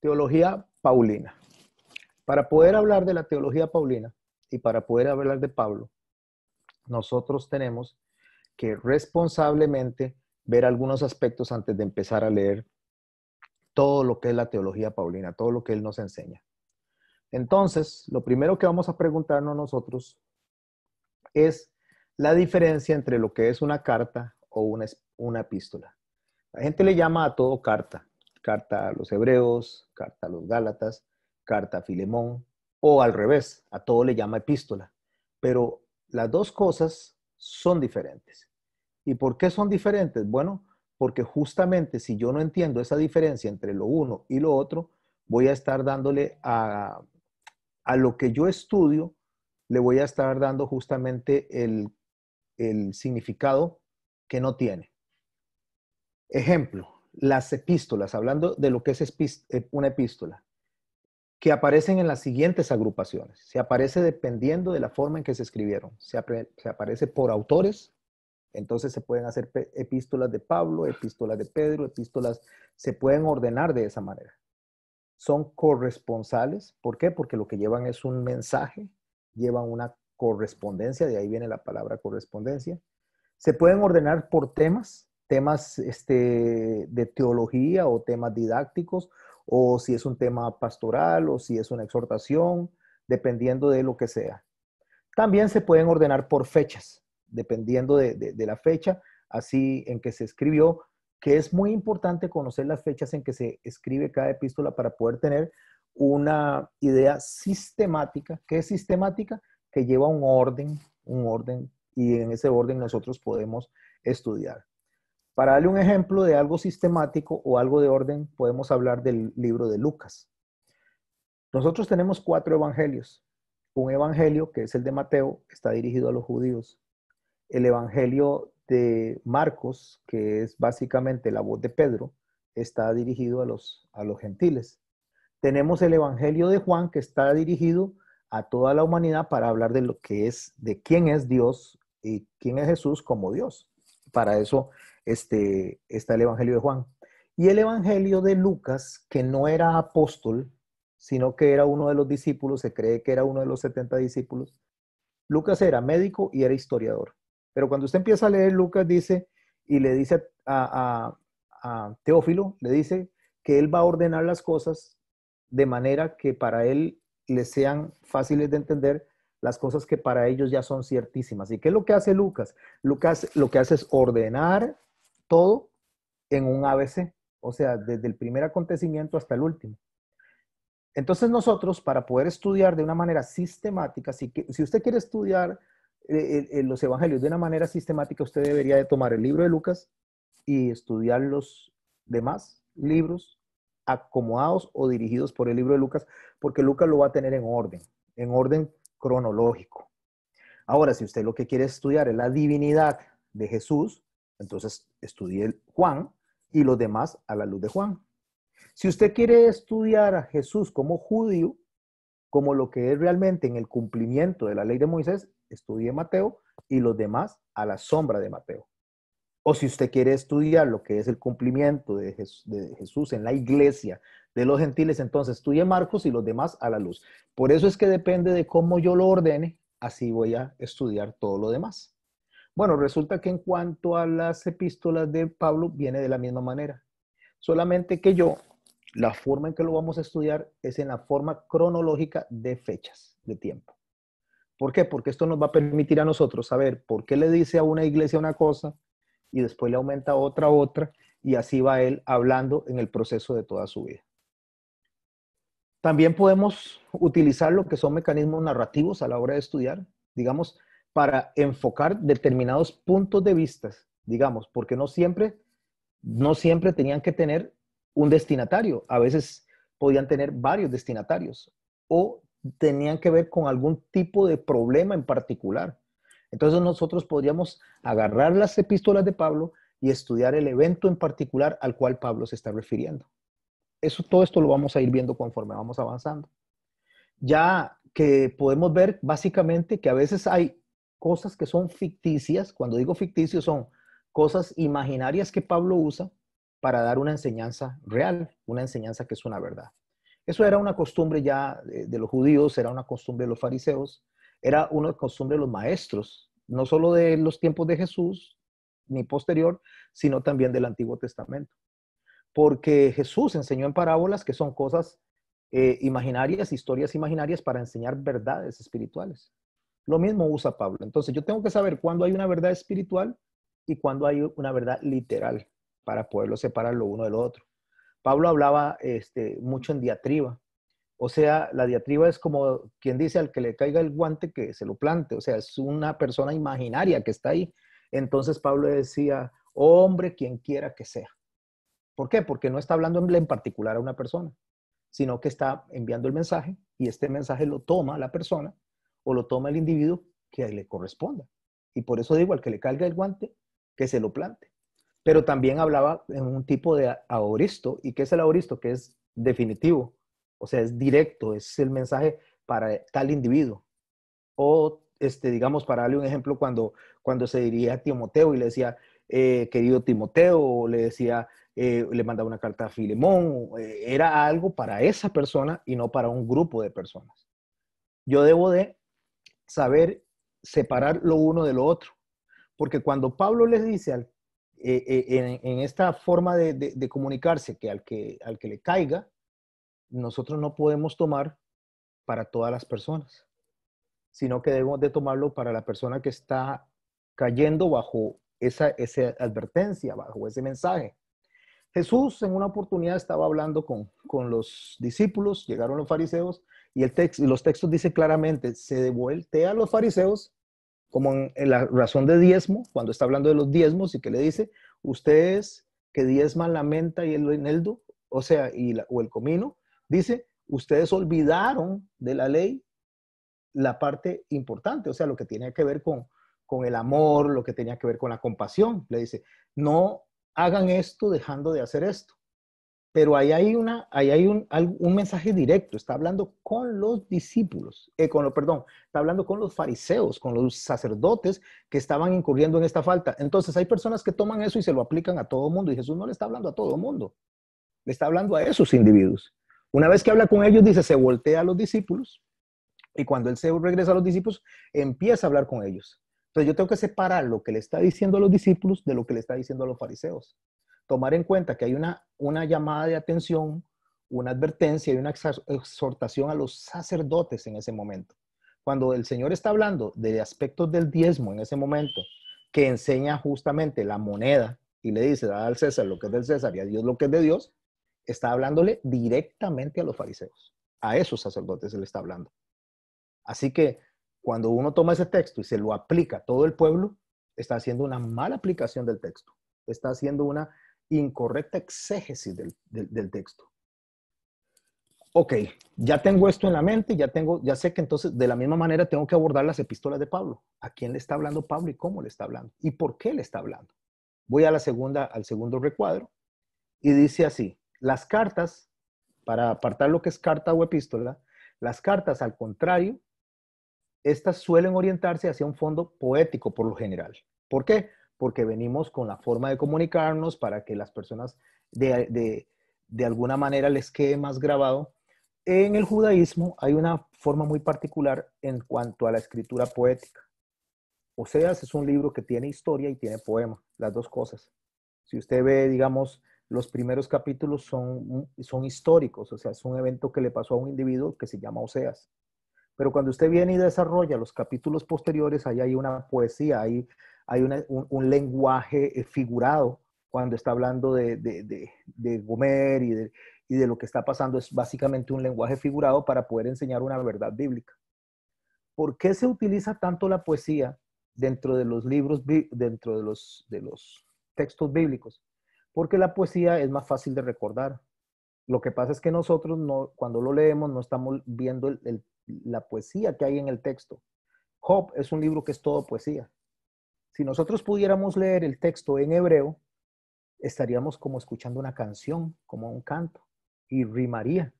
Teología Paulina. Para poder hablar de la teología Paulina y para poder hablar de Pablo, nosotros tenemos que responsablemente ver algunos aspectos antes de empezar a leer todo lo que es la teología Paulina, todo lo que él nos enseña. Entonces, lo primero que vamos a preguntarnos nosotros es la diferencia entre lo que es una carta o una, una epístola. La gente le llama a todo carta, carta a los hebreos, carta a los gálatas, carta a Filemón, o al revés, a todo le llama epístola. Pero las dos cosas son diferentes. ¿Y por qué son diferentes? Bueno, porque justamente si yo no entiendo esa diferencia entre lo uno y lo otro, voy a estar dándole a, lo que yo estudio, le voy a estar dando justamente el significado que no tiene. Ejemplo, las epístolas, hablando de lo que es eh, una epístola, que aparecen en las siguientes agrupaciones. Se aparece dependiendo de la forma en que se escribieron. Se, aparece por autores, entonces se pueden hacer epístolas de Pablo, epístolas de Pedro, epístolas, se pueden ordenar de esa manera. Son corresponsales, ¿por qué? Porque lo que llevan es un mensaje, llevan una correspondencia, de ahí viene la palabra correspondencia. Se pueden ordenar por temas, temas este, de teología o temas didácticos, o si es un tema pastoral, o si es una exhortación, dependiendo de lo que sea. También se pueden ordenar por fechas, dependiendo de, la fecha, así en que se escribió, que es muy importante conocer las fechas en que se escribe cada epístola para poder tener una idea sistemática. que es sistemática? Que lleva un orden, un orden, y en ese orden nosotros podemos estudiar. Para darle un ejemplo de algo sistemático o algo de orden, podemos hablar del libro de Lucas. Nosotros tenemos cuatro evangelios. Un evangelio, que es el de Mateo, está dirigido a los judíos. El evangelio de Marcos, que es básicamente la voz de Pedro, está dirigido a los, a los gentiles. Tenemos el evangelio de Juan, que está dirigido a toda la humanidad para hablar de lo que es, de quién es Dios y quién es Jesús como Dios. Para eso este, está el Evangelio de Juan. Y el Evangelio de Lucas, que no era apóstol, sino que era uno de los discípulos, se cree que era uno de los 70 discípulos. Lucas era médico y era historiador. Pero cuando usted empieza a leer Lucas, dice, y le dice a, Teófilo, le dice que él va a ordenar las cosas de manera que para él le sean fáciles de entender las cosas que para ellos ya son ciertísimas. ¿Y qué es lo que hace Lucas? Lucas lo que hace es ordenar todo en un ABC, o sea, desde el primer acontecimiento hasta el último. Entonces nosotros, para poder estudiar de una manera sistemática, si, si usted quiere estudiar eh, eh, eh, los evangelios de una manera sistemática, usted debería de tomar el libro de Lucas y estudiar los demás libros acomodados o dirigidos por el libro de Lucas, porque Lucas lo va a tener en orden, en orden cronológico. Ahora, si usted lo que quiere estudiar es la divinidad de Jesús, entonces estudié Juan y los demás a la luz de Juan. Si usted quiere estudiar a Jesús como judío, como lo que es realmente en el cumplimiento de la ley de Moisés, estudie Mateo y los demás a la sombra de Mateo. O si usted quiere estudiar lo que es el cumplimiento de Jesús, en la iglesia de los gentiles, entonces estudie Marcos y los demás a la luz. Por eso es que depende de cómo yo lo ordene, así voy a estudiar todo lo demás. Bueno, resulta que en cuanto a las epístolas de Pablo, viene de la misma manera. Solamente que yo, la forma en que lo vamos a estudiar es en la forma cronológica de fechas, de tiempo. ¿Por qué? Porque esto nos va a permitir a nosotros saber por qué le dice a una iglesia una cosa y después le aumenta otra otra y así va él hablando en el proceso de toda su vida. También podemos utilizar lo que son mecanismos narrativos a la hora de estudiar. Digamos, para enfocar determinados puntos de vistas, digamos, porque no siempre, no siempre tenían que tener un destinatario, a veces podían tener varios destinatarios o tenían que ver con algún tipo de problema en particular. Entonces nosotros podríamos agarrar las epístolas de Pablo y estudiar el evento en particular al cual Pablo se está refiriendo. Eso, todo esto lo vamos a ir viendo conforme vamos avanzando. Ya que podemos ver básicamente que a veces hay cosas que son ficticias, cuando digo ficticio son cosas imaginarias que Pablo usa para dar una enseñanza real, una enseñanza que es una verdad. Eso era una costumbre ya de, los judíos, era una costumbre de los fariseos, era una costumbre de los maestros, no solo de los tiempos de Jesús, ni posterior, sino también del Antiguo Testamento. Porque Jesús enseñó en parábolas que son cosas eh, imaginarias, historias imaginarias para enseñar verdades espirituales. Lo mismo usa Pablo. Entonces yo tengo que saber cuándo hay una verdad espiritual y cuándo hay una verdad literal para poderlo separar lo uno del otro. Pablo hablaba este, mucho en diatriba. O sea, la diatriba es como quien dice al que le caiga el guante que se lo plante. O sea, es una persona imaginaria que está ahí. Entonces Pablo decía, hombre, quien quiera que sea. ¿Por qué? Porque no está hablando en particular a una persona, sino que está enviando el mensaje y este mensaje lo toma la persona o lo toma el individuo que le corresponda. Y por eso digo, al que le carga el guante, que se lo plante. Pero también hablaba en un tipo de ahoristo, ¿Y qué es el ahoristo? Que es definitivo, o sea, es directo, es el mensaje para tal individuo. O, este, digamos, para darle un ejemplo, cuando, cuando se diría a Timoteo y le decía, eh, querido Timoteo, o le decía, eh, le mandaba una carta a Filemón, eh, era algo para esa persona y no para un grupo de personas. Yo debo de saber separar lo uno de lo otro. Porque cuando Pablo les dice eh, eh, en, esta forma de, comunicarse que al, que al que le caiga, nosotros no podemos tomar para todas las personas, sino que debemos de tomarlo para la persona que está cayendo bajo esa, esa advertencia, bajo ese mensaje. Jesús en una oportunidad estaba hablando con los discípulos, llegaron los fariseos y el los textos dicen claramente, se devuelte a los fariseos, como en, la razón de diezmo, cuando está hablando de los diezmos y que le dice, ustedes que diezman la menta y el eneldo, o sea, y o el comino, dice, ustedes olvidaron de la ley la parte importante, o sea, lo que tiene que ver con, con el amor, lo que tenía que ver con la compasión. Le dice, no hagan esto dejando de hacer esto. Pero ahí hay, hay un, mensaje directo, está hablando con los discípulos, eh, con lo, perdón, está hablando con los fariseos, con los sacerdotes que estaban incurriendo en esta falta. Entonces hay personas que toman eso y se lo aplican a todo mundo y Jesús no le está hablando a todo el mundo, le está hablando a esos individuos. Una vez que habla con ellos, dice, se voltea a los discípulos y cuando él se regresa a los discípulos, empieza a hablar con ellos. Entonces yo tengo que separar lo que le está diciendo a los discípulos de lo que le está diciendo a los fariseos tomar en cuenta que hay una, llamada de atención, una advertencia y una exhortación a los sacerdotes en ese momento. Cuando el Señor está hablando de aspectos del diezmo en ese momento, que enseña justamente la moneda y le dice, al César lo que es del César y a Dios lo que es de Dios, está hablándole directamente a los fariseos. A esos sacerdotes se le está hablando. Así que cuando uno toma ese texto y se lo aplica a todo el pueblo, está haciendo una mala aplicación del texto. Está haciendo una incorrecta exégesis del, texto ok, ya tengo esto en la mente, ya tengo, ya sé que entonces de la misma manera tengo que abordar las epístolas de Pablo. ¿A quién le está hablando Pablo y cómo le está hablando? ¿Y por qué le está hablando? Voy a la segunda, al segundo recuadro y dice así, las cartas, para apartar lo que es carta o epístola, las cartas al contrario, estas suelen orientarse hacia un fondo poético por lo general. ¿Por qué? porque venimos con la forma de comunicarnos para que las personas de, alguna manera les quede más grabado. En el judaísmo hay una forma muy particular en cuanto a la escritura poética. Oseas es un libro que tiene historia y tiene poema, las dos cosas. Si usted ve, digamos, los primeros capítulos son, son históricos, o sea, es un evento que le pasó a un individuo que se llama Oseas. Pero cuando usted viene y desarrolla los capítulos posteriores, ahí hay una poesía, hay, hay un, lenguaje eh, figurado cuando está hablando de, Gomer y de, y de lo que está pasando es básicamente un lenguaje figurado para poder enseñar una verdad bíblica. ¿Por qué se utiliza tanto la poesía dentro de los libros, dentro de los, de los textos bíblicos? Porque la poesía es más fácil de recordar. Lo que pasa es que nosotros no, cuando lo leemos no estamos viendo la poesía que hay en el texto. Job es un libro que es todo poesía. Si nosotros pudiéramos leer el texto en hebreo, estaríamos como escuchando una canción, como un canto, y rimaría,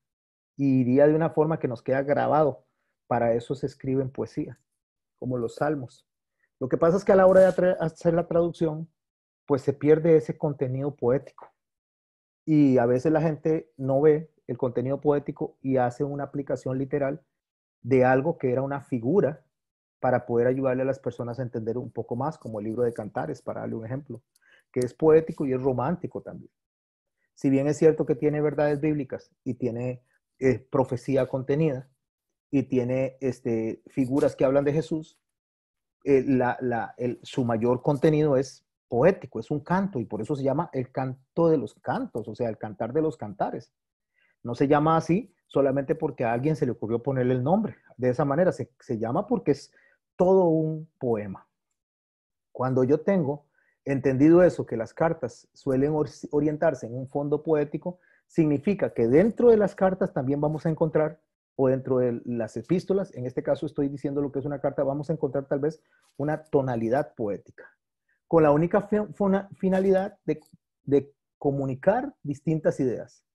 y iría de una forma que nos queda grabado. Para eso se escriben poesía, como los salmos. Lo que pasa es que a la hora de hacer la traducción, pues se pierde ese contenido poético. Y a veces la gente no ve el contenido poético y hace una aplicación literal de algo que era una figura para poder ayudarle a las personas a entender un poco más, como el libro de Cantares, para darle un ejemplo, que es poético y es romántico también. Si bien es cierto que tiene verdades bíblicas y tiene eh, profecía contenida y tiene este, figuras que hablan de Jesús, eh, su mayor contenido es poético, es un canto y por eso se llama el canto de los cantos, o sea, el cantar de los cantares. No se llama así solamente porque a alguien se le ocurrió ponerle el nombre. De esa manera se llama porque es todo un poema. Cuando yo tengo entendido eso, que las cartas suelen orientarse en un fondo poético, significa que dentro de las cartas también vamos a encontrar, o dentro de las epístolas, en este caso estoy diciendo lo que es una carta, vamos a encontrar tal vez una tonalidad poética, con la única finalidad de, comunicar distintas ideas,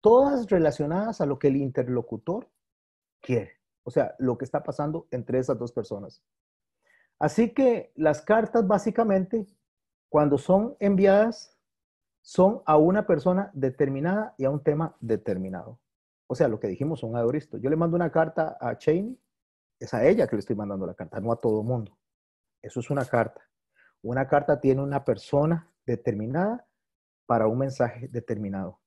todas relacionadas a lo que el interlocutor quiere. O sea, lo que está pasando entre esas dos personas. Así que las cartas básicamente, cuando son enviadas, son a una persona determinada y a un tema determinado. O sea, lo que dijimos son adoristo. Yo le mando una carta a Cheney, es a ella que le estoy mandando la carta, no a todo el mundo. Eso es una carta. Una carta tiene una persona determinada para un mensaje determinado.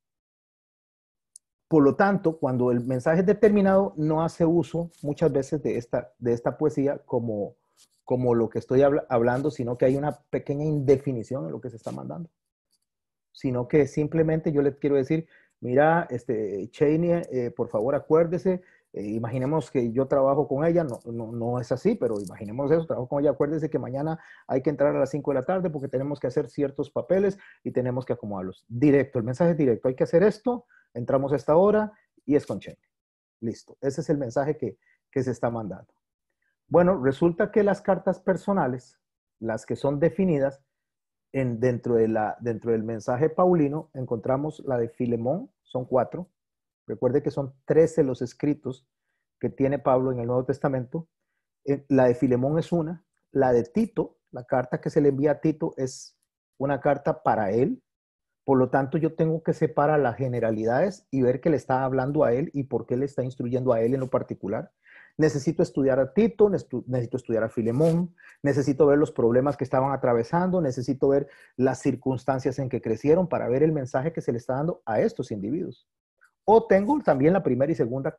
Por lo tanto, cuando el mensaje es determinado, no hace uso muchas veces de esta, de esta poesía como, como lo que estoy hablando, sino que hay una pequeña indefinición en lo que se está mandando. Sino que simplemente yo le quiero decir, mira, este, Cheney, eh, por favor acuérdese, eh, imaginemos que yo trabajo con ella, no, no, no, es así, pero imaginemos eso, trabajo con ella, acuérdese que mañana hay que entrar a las 5 de la tarde porque tenemos que hacer ciertos papeles y tenemos que acomodarlos. Directo, el mensaje es directo, hay que hacer esto, Entramos a esta hora y es con check. Listo. Ese es el mensaje que, se está mandando. Bueno, resulta que las cartas personales, las que son definidas en, dentro, de la, dentro del mensaje paulino, encontramos la de Filemón, son cuatro. Recuerde que son trece los escritos que tiene Pablo en el Nuevo Testamento. Eh, la de Filemón es una, la de Tito, la carta que se le envía a Tito es una carta para él, por lo tanto, yo tengo que separar las generalidades y ver qué le está hablando a él y por qué le está instruyendo a él en lo particular. Necesito estudiar a Tito, necesito estudiar a Filemón, necesito ver los problemas que estaban atravesando, necesito ver las circunstancias en que crecieron para ver el mensaje que se le está dando a estos individuos. O tengo también la primera y segunda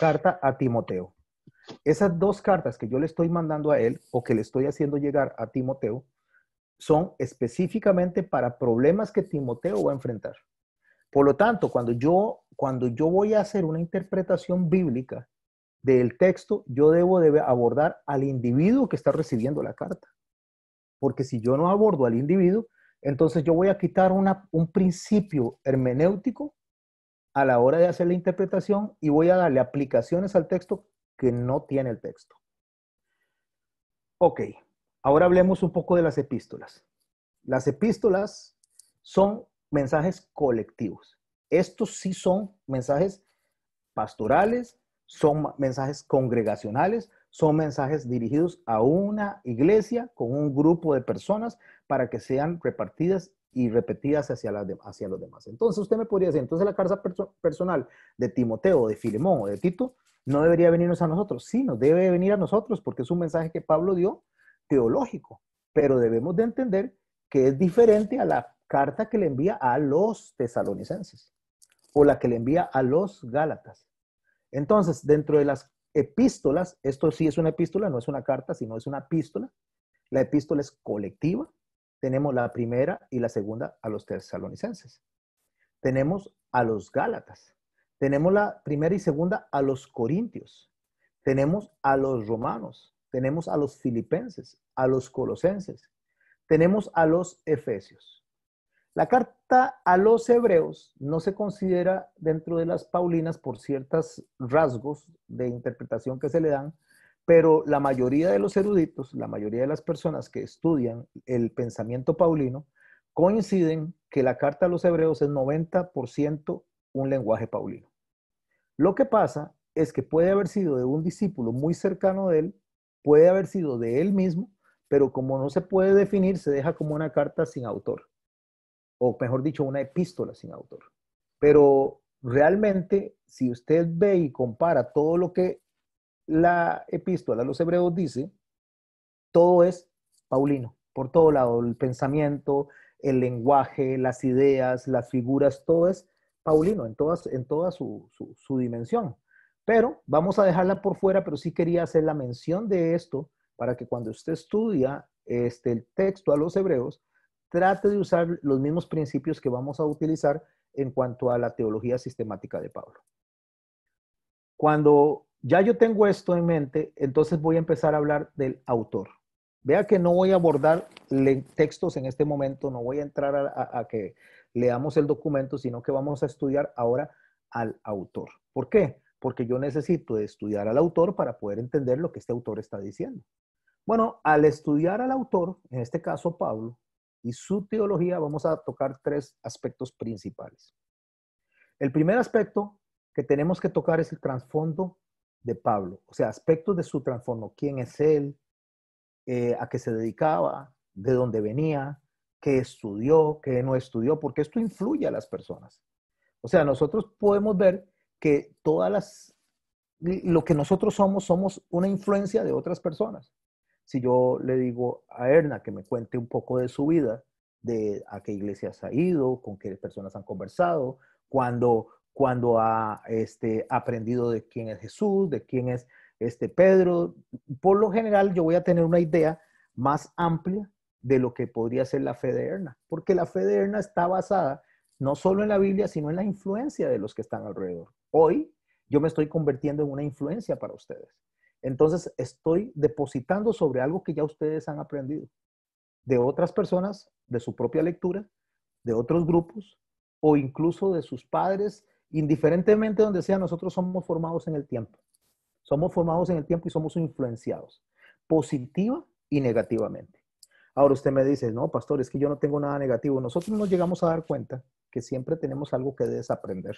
carta a Timoteo. Esas dos cartas que yo le estoy mandando a él o que le estoy haciendo llegar a Timoteo son específicamente para problemas que Timoteo va a enfrentar. Por lo tanto, cuando yo, cuando yo voy a hacer una interpretación bíblica del texto, yo debo abordar al individuo que está recibiendo la carta. Porque si yo no abordo al individuo, entonces yo voy a quitar un principio hermenéutico a la hora de hacer la interpretación y voy a darle aplicaciones al texto que no tiene el texto. Ok, Ahora hablemos un poco de las epístolas. Las epístolas son mensajes colectivos. Estos sí son mensajes pastorales, son mensajes congregacionales, son mensajes dirigidos a una iglesia con un grupo de personas para que sean repartidas y repetidas hacia, los demás. Entonces usted me podría decir, entonces la carta personal de Timoteo, de Filemón o de Tito no debería venirnos a nosotros. Sí, nos debe venir a nosotros porque es un mensaje que Pablo dio teológico, pero debemos de entender que es diferente a la carta que le envía a los tesalonicenses o la que le envía a los gálatas. Entonces, dentro de las epístolas, esto sí es una epístola, no es una carta, sino es una epístola. La epístola es colectiva. Tenemos la primera y la segunda a los tesalonicenses. Tenemos a los gálatas. Tenemos la primera y segunda a los corintios. Tenemos a los romanos tenemos a los filipenses, a los colosenses, tenemos a los efesios. La carta a los hebreos no se considera dentro de las Paulinas por ciertos rasgos de interpretación que se le dan, pero la mayoría de los eruditos, la mayoría de las personas que estudian el pensamiento paulino, coinciden que la carta a los hebreos es 90% un lenguaje paulino. Lo que pasa es que puede haber sido de un discípulo muy cercano de él puede haber sido de él mismo, pero como no se puede definir, se deja como una carta sin autor, o mejor dicho, una epístola sin autor. Pero realmente, si usted ve y compara todo lo que la epístola a los hebreos dice, todo es paulino, por todo lado, el pensamiento, el lenguaje, las ideas, las figuras, todo es paulino en toda, en toda su dimensión. Pero vamos a dejarla por fuera, pero sí quería hacer la mención de esto para que cuando usted estudia este, el texto a los hebreos, trate de usar los mismos principios que vamos a utilizar en cuanto a la teología sistemática de Pablo. Cuando ya yo tengo esto en mente, entonces voy a empezar a hablar del autor. Vea que no voy a abordar textos en este momento, no voy a entrar a que leamos el documento, sino que vamos a estudiar ahora al autor. ¿Por qué? porque yo necesito estudiar al autor para poder entender lo que este autor está diciendo. Bueno, al estudiar al autor, en este caso Pablo, y su teología, vamos a tocar tres aspectos principales. El primer aspecto que tenemos que tocar es el trasfondo de Pablo, o sea, aspectos de su trasfondo, quién es él, eh, a qué se dedicaba, de dónde venía, qué estudió, qué no estudió, porque esto influye a las personas. O sea, nosotros podemos ver que todas las, lo que nosotros somos, somos una influencia de otras personas. Si yo le digo a Erna que me cuente un poco de su vida, de a qué iglesias ha ido, con qué personas han conversado, cuando, cuando ha este, aprendido de quién es Jesús, de quién es este Pedro. Por lo general yo voy a tener una idea más amplia de lo que podría ser la fe de Erna, porque la fe de Erna está basada no solo en la Biblia, sino en la influencia de los que están alrededor hoy yo me estoy convirtiendo en una influencia para ustedes. Entonces estoy depositando sobre algo que ya ustedes han aprendido, de otras personas, de su propia lectura, de otros grupos o incluso de sus padres, indiferentemente donde sea, nosotros somos formados en el tiempo. Somos formados en el tiempo y somos influenciados, positiva y negativamente. Ahora usted me dice, no, pastor, es que yo no tengo nada negativo. Nosotros nos llegamos a dar cuenta que siempre tenemos algo que desaprender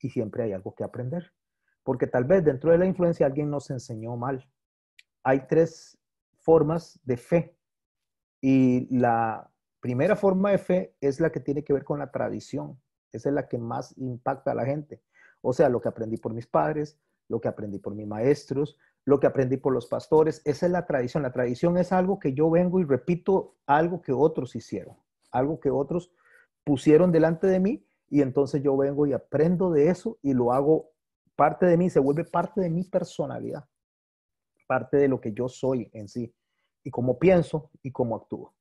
y siempre hay algo que aprender. Porque tal vez dentro de la influencia alguien nos enseñó mal. Hay tres formas de fe. Y la primera forma de fe es la que tiene que ver con la tradición. Esa es la que más impacta a la gente. O sea, lo que aprendí por mis padres, lo que aprendí por mis maestros, lo que aprendí por los pastores. Esa es la tradición. La tradición es algo que yo vengo y repito algo que otros hicieron, algo que otros pusieron delante de mí y entonces yo vengo y aprendo de eso y lo hago parte de mí, se vuelve parte de mi personalidad, parte de lo que yo soy en sí, y cómo pienso y cómo actúo.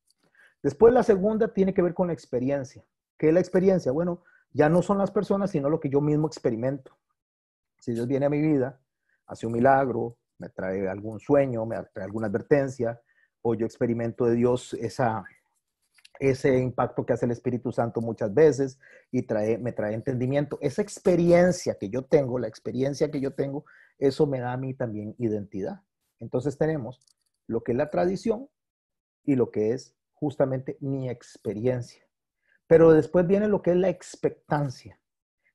Después la segunda tiene que ver con la experiencia. ¿Qué es la experiencia? Bueno, ya no son las personas, sino lo que yo mismo experimento. Si Dios viene a mi vida, hace un milagro, me trae algún sueño, me trae alguna advertencia, o yo experimento de Dios esa, ese impacto que hace el Espíritu Santo muchas veces y trae, me trae entendimiento. Esa experiencia que yo tengo, la experiencia que yo tengo, eso me da a mí también identidad. Entonces tenemos lo que es la tradición y lo que es justamente mi experiencia. Pero después viene lo que es la expectancia.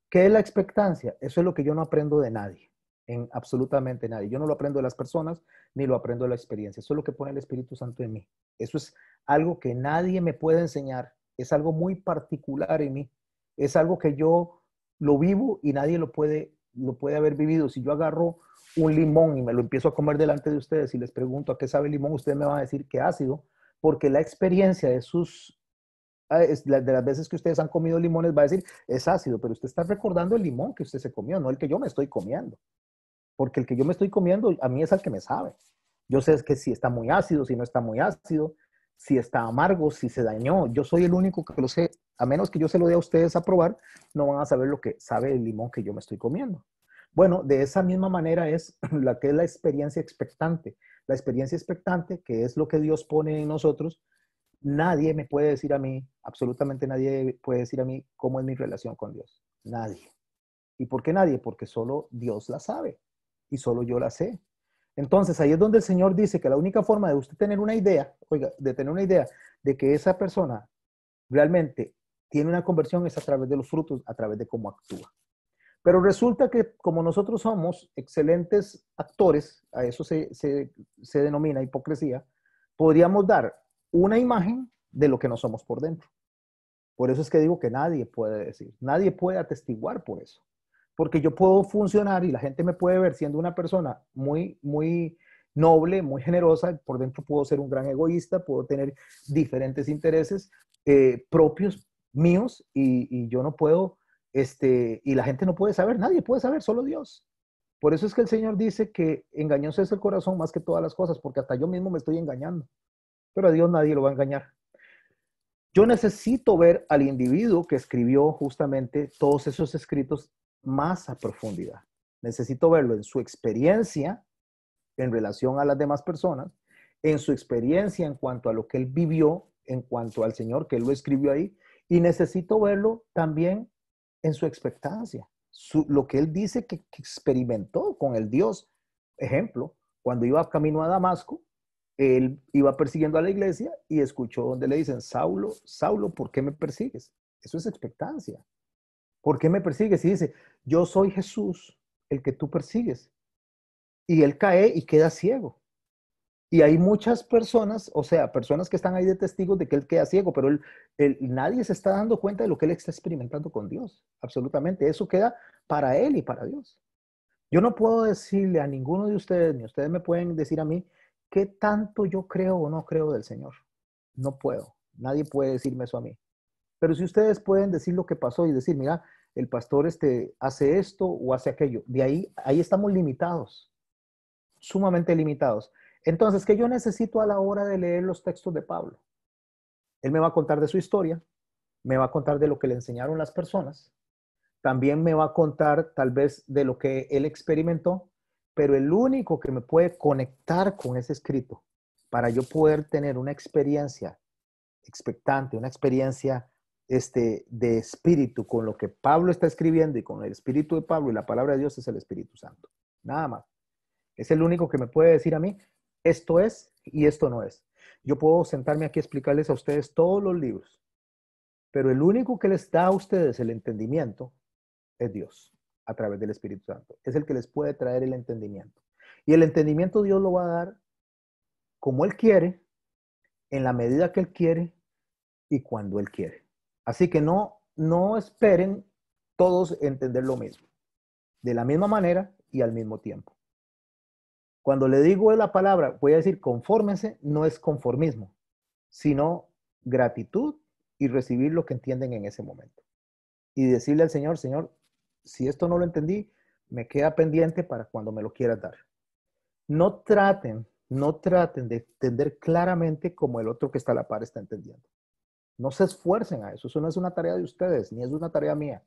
¿Qué es la expectancia? Eso es lo que yo no aprendo de nadie en absolutamente nadie. Yo no lo aprendo de las personas ni lo aprendo de la experiencia. Eso es lo que pone el Espíritu Santo en mí. Eso es algo que nadie me puede enseñar. Es algo muy particular en mí. Es algo que yo lo vivo y nadie lo puede, lo puede haber vivido. Si yo agarro un limón y me lo empiezo a comer delante de ustedes y les pregunto a qué sabe el limón, usted me va a decir que ácido, porque la experiencia de sus ah, de las veces que ustedes han comido limones va a decir, es ácido, pero usted está recordando el limón que usted se comió, no el que yo me estoy comiendo porque el que yo me estoy comiendo a mí es el que me sabe. Yo sé que si está muy ácido, si no está muy ácido, si está amargo, si se dañó. Yo soy el único que lo sé. A menos que yo se lo dé a ustedes a probar, no van a saber lo que sabe el limón que yo me estoy comiendo. Bueno, de esa misma manera es la que es la experiencia expectante. La experiencia expectante, que es lo que Dios pone en nosotros, nadie me puede decir a mí, absolutamente nadie puede decir a mí cómo es mi relación con Dios. Nadie. ¿Y por qué nadie? Porque solo Dios la sabe y solo yo la sé. Entonces ahí es donde el Señor dice que la única forma de usted tener una idea, oiga, de tener una idea de que esa persona realmente tiene una conversión es a través de los frutos, a través de cómo actúa. Pero resulta que como nosotros somos excelentes actores, a eso se, se denomina hipocresía, podríamos dar una imagen de lo que no somos por dentro. Por eso es que digo que nadie puede decir, nadie puede atestiguar por eso porque yo puedo funcionar y la gente me puede ver siendo una persona muy, muy noble, muy generosa, por dentro puedo ser un gran egoísta, puedo tener diferentes intereses eh, propios míos y, yo no puedo, este, y la gente no puede saber, nadie puede saber, solo Dios. Por eso es que el Señor dice que engañoso es el corazón más que todas las cosas, porque hasta yo mismo me estoy engañando, pero a Dios nadie lo va a engañar. Yo necesito ver al individuo que escribió justamente todos esos escritos más a profundidad. Necesito verlo en su experiencia en relación a las demás personas, en su experiencia en cuanto a lo que él vivió, en cuanto al Señor que él lo escribió ahí, y necesito verlo también en su expectancia, lo que él dice que, experimentó con el Dios. Ejemplo, cuando iba camino a Damasco, él iba persiguiendo a la iglesia y escuchó donde le dicen, Saulo, Saulo, ¿por qué me persigues? Eso es expectancia. ¿Por qué me persigues? Y dice, yo soy Jesús, el que tú persigues. Y él cae y queda ciego. Y hay muchas personas, o sea, personas que están ahí de testigos de que él queda ciego, pero nadie se está dando cuenta de lo que él está experimentando con Dios. Absolutamente. Eso queda para él y para Dios. Yo no puedo decirle a ninguno de ustedes, ni ustedes me pueden decir a mí, qué tanto yo creo o no creo del Señor. No puedo. Nadie puede decirme eso a mí. Pero si ustedes pueden decir lo que pasó y decir, mira, el pastor este, hace esto o hace aquello, de ahí, ahí estamos limitados, sumamente limitados. Entonces, ¿qué yo necesito a la hora de leer los textos de Pablo? Él me va a contar de su historia, me va a contar de lo que le enseñaron las personas, también me va a contar tal vez de lo que él experimentó, pero el único que me puede conectar con ese escrito para yo poder tener una experiencia expectante, una experiencia este, de espíritu con lo que Pablo está escribiendo y con el espíritu de Pablo y la palabra de Dios es el Espíritu Santo. Nada más. Es el único que me puede decir a mí, esto es y esto no es. Yo puedo sentarme aquí a explicarles a ustedes todos los libros, pero el único que les da a ustedes el entendimiento es Dios a través del Espíritu Santo. Es el que les puede traer el entendimiento. Y el entendimiento Dios lo va a dar como Él quiere, en la medida que Él quiere y cuando Él quiere. Así que no, no esperen todos entender lo mismo, de la misma manera y al mismo tiempo. Cuando le digo la palabra, voy a decir confórmense, no es conformismo, sino gratitud y recibir lo que entienden en ese momento. Y decirle al Señor, Señor, si esto no lo entendí, me queda pendiente para cuando me lo quieras dar. No traten, no traten de entender claramente como el otro que está a la par está entendiendo. No se esfuercen a eso. Eso no es una tarea de ustedes, ni es una tarea mía.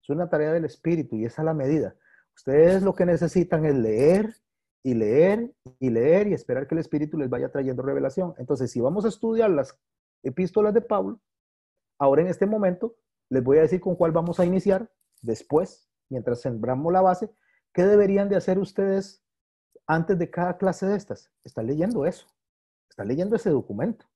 Es una tarea del espíritu y es a la medida. Ustedes lo que necesitan es leer y leer y leer y esperar que el espíritu les vaya trayendo revelación. Entonces, si vamos a estudiar las epístolas de Pablo, ahora en este momento les voy a decir con cuál vamos a iniciar después, mientras sembramos la base, qué deberían de hacer ustedes antes de cada clase de estas. Están leyendo eso, están leyendo ese documento,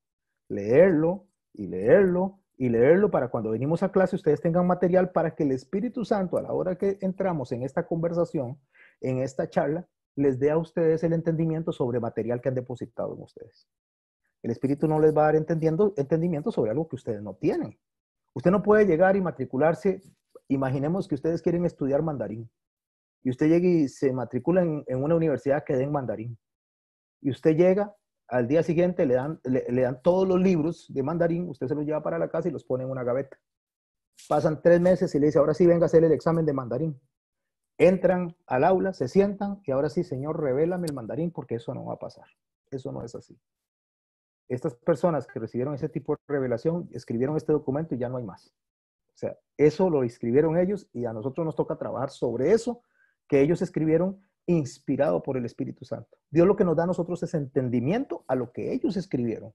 leerlo, y leerlo y leerlo para cuando venimos a clase ustedes tengan material para que el Espíritu Santo a la hora que entramos en esta conversación, en esta charla, les dé a ustedes el entendimiento sobre material que han depositado en ustedes. El Espíritu no les va a dar entendimiento sobre algo que ustedes no tienen. Usted no puede llegar y matricularse. Imaginemos que ustedes quieren estudiar mandarín y usted llega y se matricula en, en una universidad que den mandarín. Y usted llega al día siguiente le dan, le, dan todos los libros de mandarín, usted se los lleva para la casa y los pone en una gaveta. Pasan tres meses y le dice, ahora sí venga a hacer el examen de mandarín. Entran al aula, se sientan y ahora sí, señor, revélame el mandarín porque eso no va a pasar. Eso no es así. Estas personas que recibieron ese tipo de revelación escribieron este documento y ya no hay más. O sea, eso lo escribieron ellos y a nosotros nos toca trabajar sobre eso que ellos escribieron inspirado por el Espíritu Santo. Dios lo que nos da a nosotros es entendimiento a lo que ellos escribieron.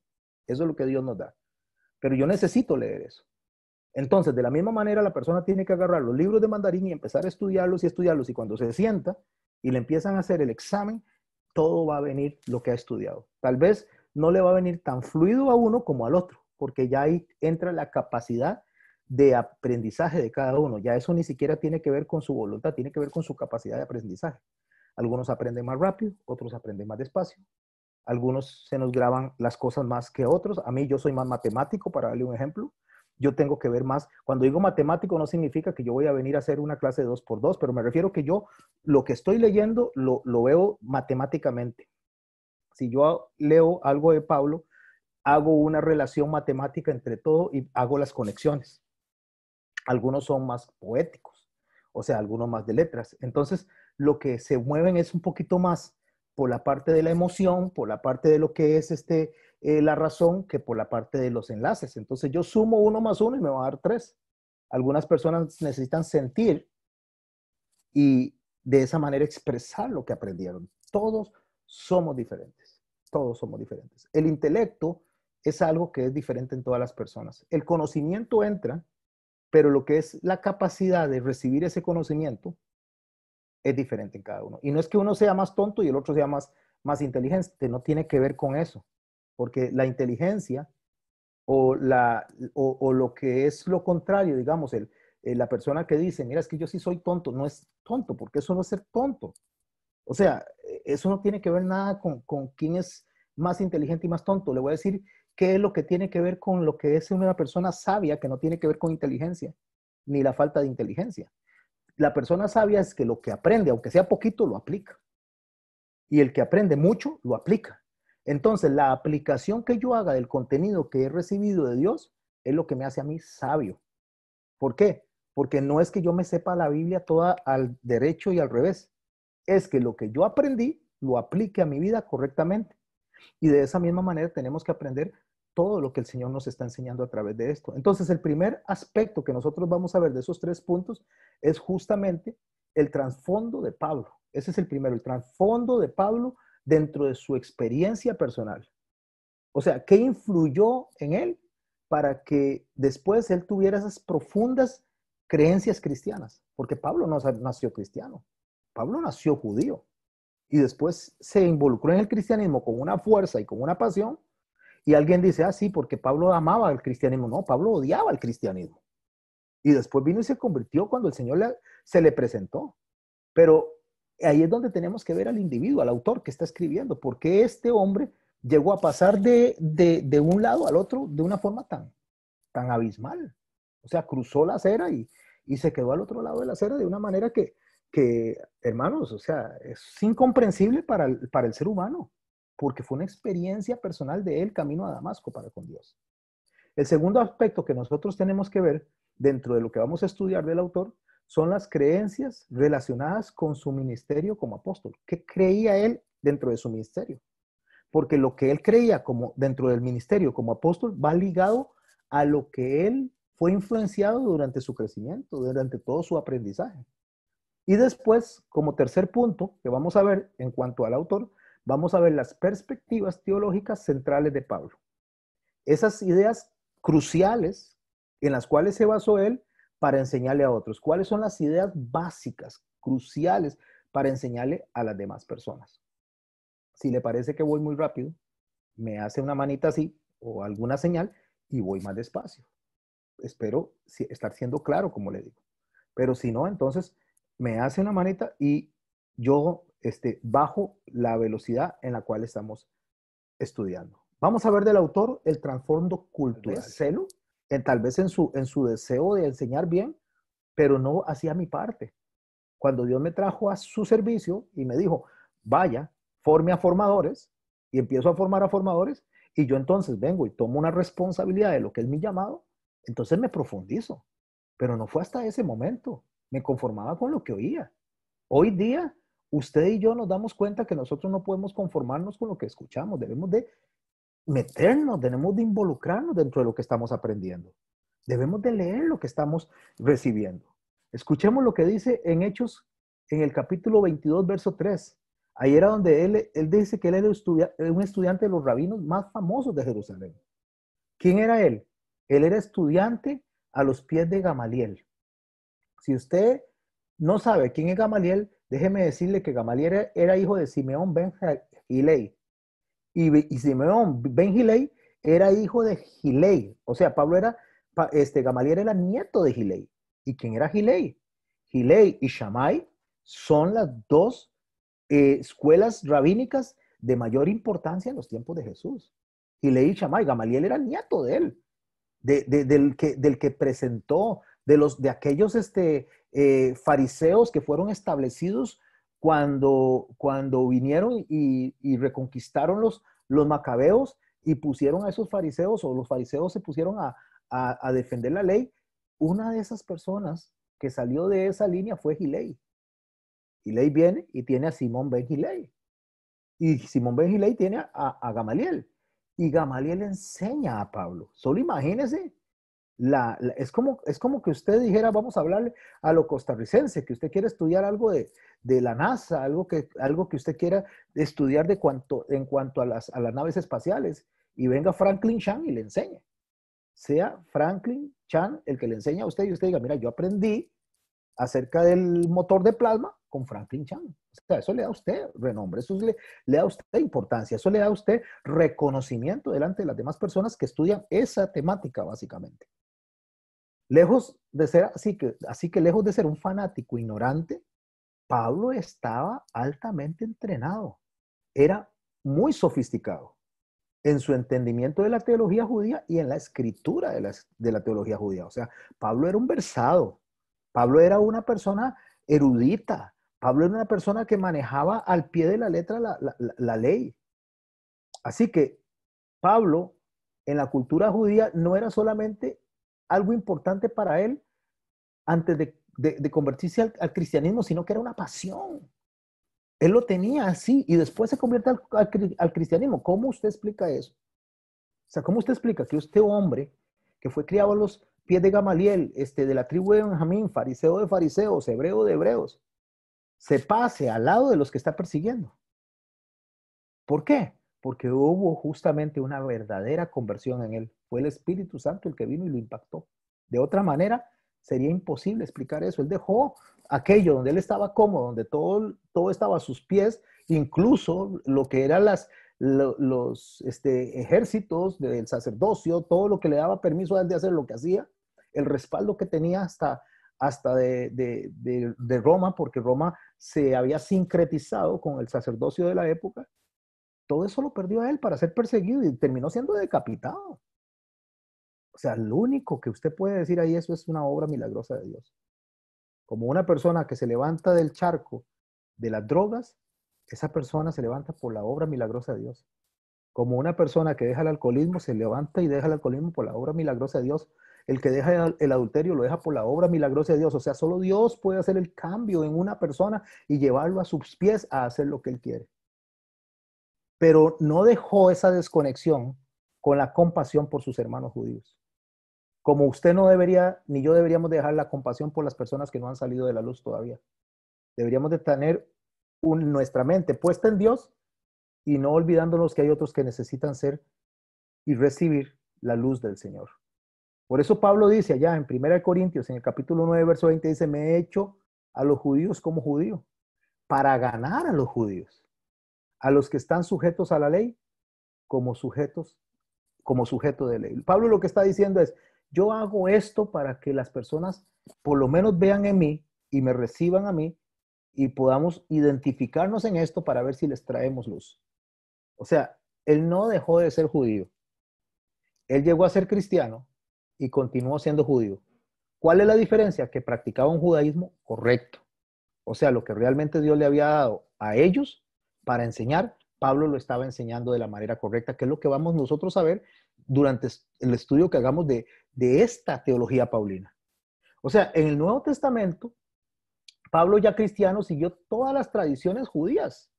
Eso es lo que Dios nos da. Pero yo necesito leer eso. Entonces, de la misma manera, la persona tiene que agarrar los libros de mandarín y empezar a estudiarlos y estudiarlos. Y cuando se sienta y le empiezan a hacer el examen, todo va a venir lo que ha estudiado. Tal vez no le va a venir tan fluido a uno como al otro, porque ya ahí entra la capacidad de aprendizaje de cada uno. Ya eso ni siquiera tiene que ver con su voluntad, tiene que ver con su capacidad de aprendizaje. Algunos aprenden más rápido, otros aprenden más despacio. Algunos se nos graban las cosas más que otros. A mí yo soy más matemático, para darle un ejemplo. Yo tengo que ver más. Cuando digo matemático no significa que yo voy a venir a hacer una clase de dos por dos, pero me refiero que yo lo que estoy leyendo lo, lo veo matemáticamente. Si yo leo algo de Pablo, hago una relación matemática entre todo y hago las conexiones. Algunos son más poéticos, o sea, algunos más de letras. Entonces, lo que se mueven es un poquito más por la parte de la emoción, por la parte de lo que es este, eh, la razón, que por la parte de los enlaces. Entonces yo sumo uno más uno y me va a dar tres. Algunas personas necesitan sentir y de esa manera expresar lo que aprendieron. Todos somos diferentes, todos somos diferentes. El intelecto es algo que es diferente en todas las personas. El conocimiento entra, pero lo que es la capacidad de recibir ese conocimiento es diferente en cada uno. Y no es que uno sea más tonto y el otro sea más, más inteligente, no tiene que ver con eso, porque la inteligencia o, la, o, lo que es lo contrario, digamos, el, la persona que dice, mira, es que yo sí soy tonto, no es tonto, porque eso no es ser tonto. O sea, eso no tiene que ver nada con, con quién es más inteligente y más tonto. Le voy a decir qué es lo que tiene que ver con lo que es una persona sabia, que no tiene que ver con inteligencia, ni la falta de inteligencia la persona sabia es que lo que aprende, aunque sea poquito, lo aplica. Y el que aprende mucho, lo aplica. Entonces, la aplicación que yo haga del contenido que he recibido de Dios es lo que me hace a mí sabio. ¿Por qué? Porque no es que yo me sepa la Biblia toda al derecho y al revés. Es que lo que yo aprendí lo aplique a mi vida correctamente. Y de esa misma manera tenemos que aprender todo lo que el Señor nos está enseñando a través de esto. Entonces, el primer aspecto que nosotros vamos a ver de esos tres puntos es justamente el trasfondo de Pablo. Ese es el primero, el trasfondo de Pablo dentro de su experiencia personal. O sea, ¿qué influyó en él para que después él tuviera esas profundas creencias cristianas? Porque Pablo no nació cristiano, Pablo nació judío y después se involucró en el cristianismo con una fuerza y con una pasión y alguien dice, ah, sí, porque Pablo amaba al cristianismo. No, Pablo odiaba al cristianismo. Y después vino y se convirtió cuando el Señor se le presentó. Pero ahí es donde tenemos que ver al individuo, al autor que está escribiendo, porque este hombre llegó a pasar de, de, un lado al otro de una forma tan, tan abismal. O sea, cruzó la acera y, y se quedó al otro lado de la acera de una manera que, que hermanos, o sea, es incomprensible para para el ser humano porque fue una experiencia personal de él camino a Damasco para con Dios. El segundo aspecto que nosotros tenemos que ver dentro de lo que vamos a estudiar del autor son las creencias relacionadas con su ministerio como apóstol. ¿Qué creía él dentro de su ministerio? Porque lo que él creía como dentro del ministerio como apóstol va ligado a lo que él fue influenciado durante su crecimiento, durante todo su aprendizaje. Y después, como tercer punto que vamos a ver en cuanto al autor, vamos a ver las perspectivas teológicas centrales de Pablo. Esas ideas cruciales en las cuales se basó él para enseñarle a otros. ¿Cuáles son las ideas básicas, cruciales, para enseñarle a las demás personas? Si le parece que voy muy rápido, me hace una manita así o alguna señal y voy más despacio. Espero estar siendo claro, como le digo. Pero si no, entonces me hace una manita y yo este, bajo la velocidad en la cual estamos estudiando. Vamos a ver del autor el trasfondo cultural. Celo, en, eh, tal vez en su, en su deseo de enseñar bien, pero no hacía mi parte. Cuando Dios me trajo a su servicio y me dijo, vaya, forme a formadores, y empiezo a formar a formadores, y yo entonces vengo y tomo una responsabilidad de lo que es mi llamado, entonces me profundizo. Pero no fue hasta ese momento. Me conformaba con lo que oía. Hoy día usted y yo nos damos cuenta que nosotros no podemos conformarnos con lo que escuchamos, debemos de meternos, debemos de involucrarnos dentro de lo que estamos aprendiendo, debemos de leer lo que estamos recibiendo. Escuchemos lo que dice en Hechos, en el capítulo 22, verso 3. Ahí era donde él, él dice que él era un estudiante de los rabinos más famosos de Jerusalén. ¿Quién era él? Él era estudiante a los pies de Gamaliel. Si usted no sabe quién es Gamaliel, Déjeme decirle que Gamaliel era, hijo de Simeón Ben Gilei. Y, Simeón Ben Gilei era hijo de Gilei. O sea, Pablo era, este, Gamaliel era nieto de Gilei. ¿Y quién era Gilei? Gilei y Shammai son las dos eh, escuelas rabínicas de mayor importancia en los tiempos de Jesús. Gilei y Shammai, Gamaliel era nieto de él, del, del que presentó de, los, de aquellos este, eh, fariseos que fueron establecidos cuando, cuando vinieron y, reconquistaron los, los macabeos y pusieron a esos fariseos o los fariseos se pusieron a, defender la ley, una de esas personas que salió de esa línea fue Gilei. Gilei viene y tiene a Simón Ben Gilei. Y Simón Ben Gilei tiene a, a, Gamaliel. Y Gamaliel enseña a Pablo. Solo imagínense es, como, es como que usted dijera, vamos a hablarle a lo costarricense, que usted quiere estudiar algo de, la NASA, algo que, algo que usted quiera estudiar de cuanto, en cuanto a las, naves espaciales, y venga Franklin Chan y le enseñe. Sea Franklin Chan el que le enseña a usted y usted diga, mira, yo aprendí acerca del motor de plasma con Franklin Chan. O sea, eso le da a usted renombre, eso le, le da a usted importancia, eso le da a usted reconocimiento delante de las demás personas que estudian esa temática, básicamente. Lejos de ser, así que, así que lejos de ser un fanático ignorante, Pablo estaba altamente entrenado, era muy sofisticado en su entendimiento de la teología judía y en la escritura de la, de la teología judía. O sea, Pablo era un versado, Pablo era una persona erudita, Pablo era una persona que manejaba al pie de la letra la, la ley. Así que Pablo en la cultura judía no era solamente algo importante para él antes de, convertirse al, cristianismo, sino que era una pasión. Él lo tenía así y después se convierte al, cristianismo. ¿Cómo usted explica eso? O sea, ¿cómo usted explica que este hombre, que fue criado a los pies de Gamaliel, este, de la tribu de Benjamín, fariseo de fariseos, hebreo de hebreos, se pase al lado de los que está persiguiendo? ¿Por qué? Porque hubo justamente una verdadera conversión en él. Fue el Espíritu Santo el que vino y lo impactó. De otra manera, sería imposible explicar eso. Él dejó aquello donde él estaba cómodo, donde todo, todo estaba a sus pies, incluso lo que eran las, los este, ejércitos del sacerdocio, todo lo que le daba permiso a él de hacer lo que hacía, el respaldo que tenía hasta, hasta de, de Roma, porque Roma se había sincretizado con el sacerdocio de la época, todo eso lo perdió a él para ser perseguido y terminó siendo decapitado. O sea, lo único que usted puede decir ahí, eso es una obra milagrosa de Dios. Como una persona que se levanta del charco de las drogas, esa persona se levanta por la obra milagrosa de Dios. Como una persona que deja el alcoholismo, se levanta y deja el alcoholismo por la obra milagrosa de Dios. El que deja el adulterio lo deja por la obra milagrosa de Dios. O sea, solo Dios puede hacer el cambio en una persona y llevarlo a sus pies a hacer lo que él quiere. Pero no dejó esa desconexión con la compasión por sus hermanos judíos como usted no debería, ni yo deberíamos dejar la compasión por las personas que no han salido de la luz todavía. Deberíamos de tener nuestra mente puesta en Dios y no olvidándonos que hay otros que necesitan ser y recibir la luz del Señor. Por eso Pablo dice allá en 1 Corintios, en el capítulo 9, verso 20, dice, me he hecho a los judíos como judío, para ganar a los judíos, a los que están sujetos a la ley, como sujetos, como sujeto de ley. Pablo lo que está diciendo es, yo hago esto para que las personas por lo menos vean en mí y me reciban a mí y podamos identificarnos en esto para ver si les traemos luz. O sea, él no dejó de ser judío. Él llegó a ser cristiano y continuó siendo judío. ¿Cuál es la diferencia? Que practicaba un judaísmo correcto. O sea, lo que realmente Dios le había dado a ellos para enseñar, Pablo lo estaba enseñando de la manera correcta, que es lo que vamos nosotros a ver durante el estudio que hagamos de de esta teología paulina. O sea, en el Nuevo Testamento, Pablo ya cristiano siguió todas las tradiciones judías,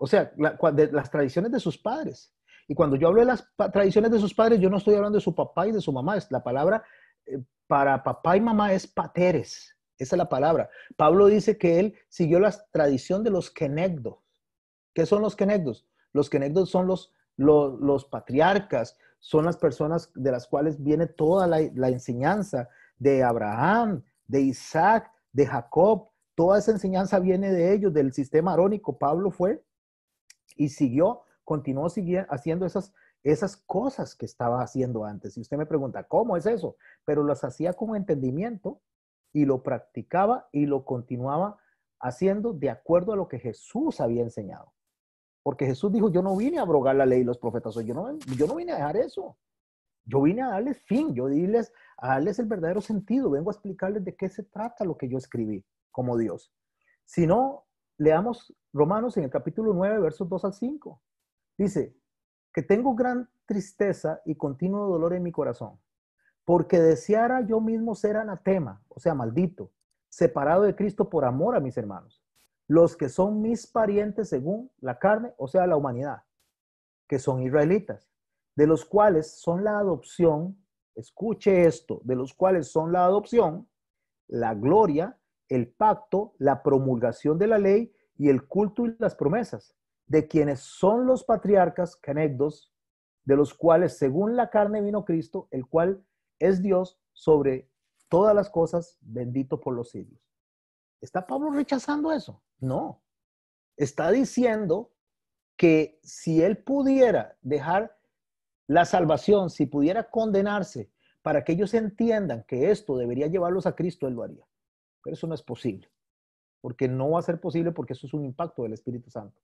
o sea, las tradiciones de sus padres. Y cuando yo hablo de las tradiciones de sus padres, yo no estoy hablando de su papá y de su mamá. Es la palabra eh, para papá y mamá es pateres. Esa es la palabra. Pablo dice que él siguió la tradición de los kenegdos. ¿Qué son los kenegdos? Los kenegdos son los, los patriarcas, son las personas de las cuales viene toda la, enseñanza de Abraham, de Isaac, de Jacob. Toda esa enseñanza viene de ellos, del sistema arónico. Pablo fue y siguió, continuó siguiendo, haciendo esas, esas cosas que estaba haciendo antes. Y usted me pregunta, ¿cómo es eso? Pero las hacía con entendimiento y lo practicaba y lo continuaba haciendo de acuerdo a lo que Jesús había enseñado. Porque Jesús dijo, yo no vine a abrogar la ley y los profetas, yo no, yo no vine a dejar eso. Yo vine a darles fin, yo diles, a darles el verdadero sentido, vengo a explicarles de qué se trata lo que yo escribí como Dios. Si no, leamos Romanos en el capítulo 9, versos 2 al 5. Dice, que tengo gran tristeza y continuo dolor en mi corazón, porque deseara yo mismo ser anatema, o sea, maldito, separado de Cristo por amor a mis hermanos los que son mis parientes según la carne, o sea, la humanidad, que son israelitas, de los cuales son la adopción, escuche esto, de los cuales son la adopción, la gloria, el pacto, la promulgación de la ley y el culto y las promesas, de quienes son los patriarcas, canegdos, de los cuales según la carne vino Cristo, el cual es Dios sobre todas las cosas, bendito por los siglos. ¿Está Pablo rechazando eso? No. Está diciendo que si él pudiera dejar la salvación, si pudiera condenarse para que ellos entiendan que esto debería llevarlos a Cristo, él lo haría. Pero eso no es posible, porque no va a ser posible porque eso es un impacto del Espíritu Santo.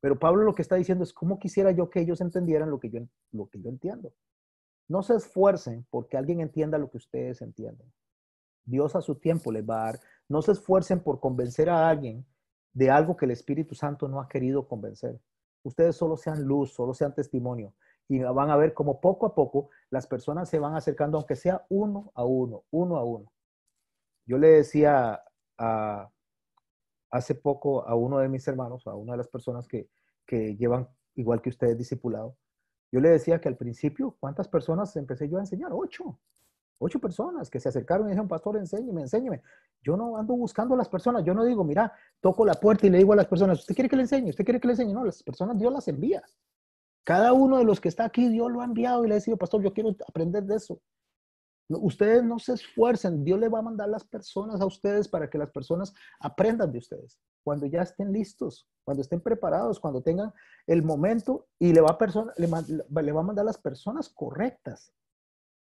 Pero Pablo lo que está diciendo es, ¿cómo quisiera yo que ellos entendieran lo que yo, lo que yo entiendo? No se esfuercen porque alguien entienda lo que ustedes entienden. Dios a su tiempo les va a dar. No se esfuercen por convencer a alguien de algo que el Espíritu Santo no ha querido convencer. Ustedes solo sean luz, solo sean testimonio y van a ver como poco a poco las personas se van acercando, aunque sea uno a uno, uno a uno. Yo le decía hace poco a uno de mis hermanos, a una de las personas que, que llevan igual que ustedes discipulado, yo le decía que al principio, ¿cuántas personas empecé yo a enseñar? Ocho ocho personas que se acercaron y dijeron, pastor, enséñeme, enséñeme. Yo no ando buscando a las personas, yo no digo, mira, toco la puerta y le digo a las personas, usted quiere que le enseñe, usted quiere que le enseñe. No, las personas Dios las envía. Cada uno de los que está aquí, Dios lo ha enviado y le ha dicho, pastor, yo quiero aprender de eso. Ustedes no se esfuercen, Dios le va a mandar las personas a ustedes para que las personas aprendan de ustedes. Cuando ya estén listos, cuando estén preparados, cuando tengan el momento y le va persona, le va a mandar las personas correctas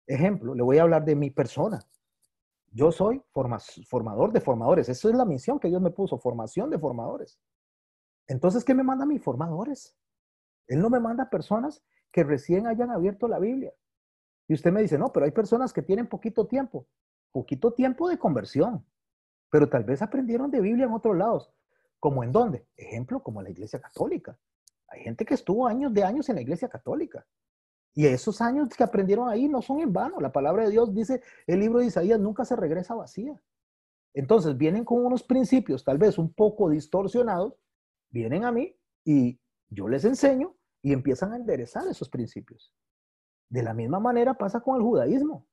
Ejemplo, le voy a hablar de mi persona. Yo soy formador de formadores. Esa es la misión que Dios me puso, formación de formadores. Entonces, ¿qué me manda mis formadores? Él no me manda personas que recién hayan abierto la Biblia. Y usted me dice, no, pero hay personas que tienen poquito tiempo, poquito tiempo de conversión, pero tal vez aprendieron de Biblia en otros lados. ¿Como en dónde? Ejemplo, como en la Iglesia Católica. Hay gente que estuvo años de años en la Iglesia Católica y esos años que aprendieron ahí no son en vano. La palabra de Dios dice, el libro de Isaías nunca se regresa vacía. Entonces vienen con unos principios tal vez un poco distorsionados, vienen a mí y yo les enseño y empiezan a enderezar esos principios. De la misma manera pasa con el judaísmo.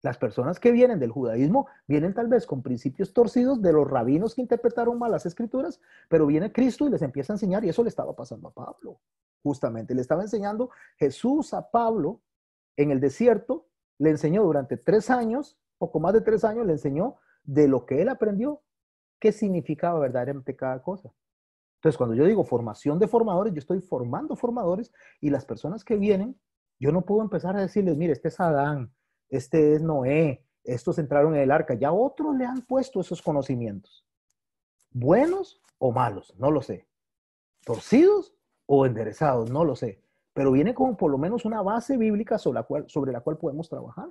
Las personas que vienen del judaísmo vienen tal vez con principios torcidos de los rabinos que interpretaron mal las escrituras, pero viene Cristo y les empieza a enseñar, y eso le estaba pasando a Pablo, justamente. Le estaba enseñando Jesús a Pablo en el desierto, le enseñó durante tres años, poco más de tres años, le enseñó de lo que él aprendió, qué significaba verdaderamente cada cosa. Entonces, cuando yo digo formación de formadores, yo estoy formando formadores y las personas que vienen, yo no puedo empezar a decirles, mire, este es Adán, este es Noé, estos entraron en el arca, ya otros le han puesto esos conocimientos, buenos o malos, no lo sé, torcidos o enderezados, no lo sé, pero viene con por lo menos una base bíblica sobre la cual, sobre la cual podemos trabajar.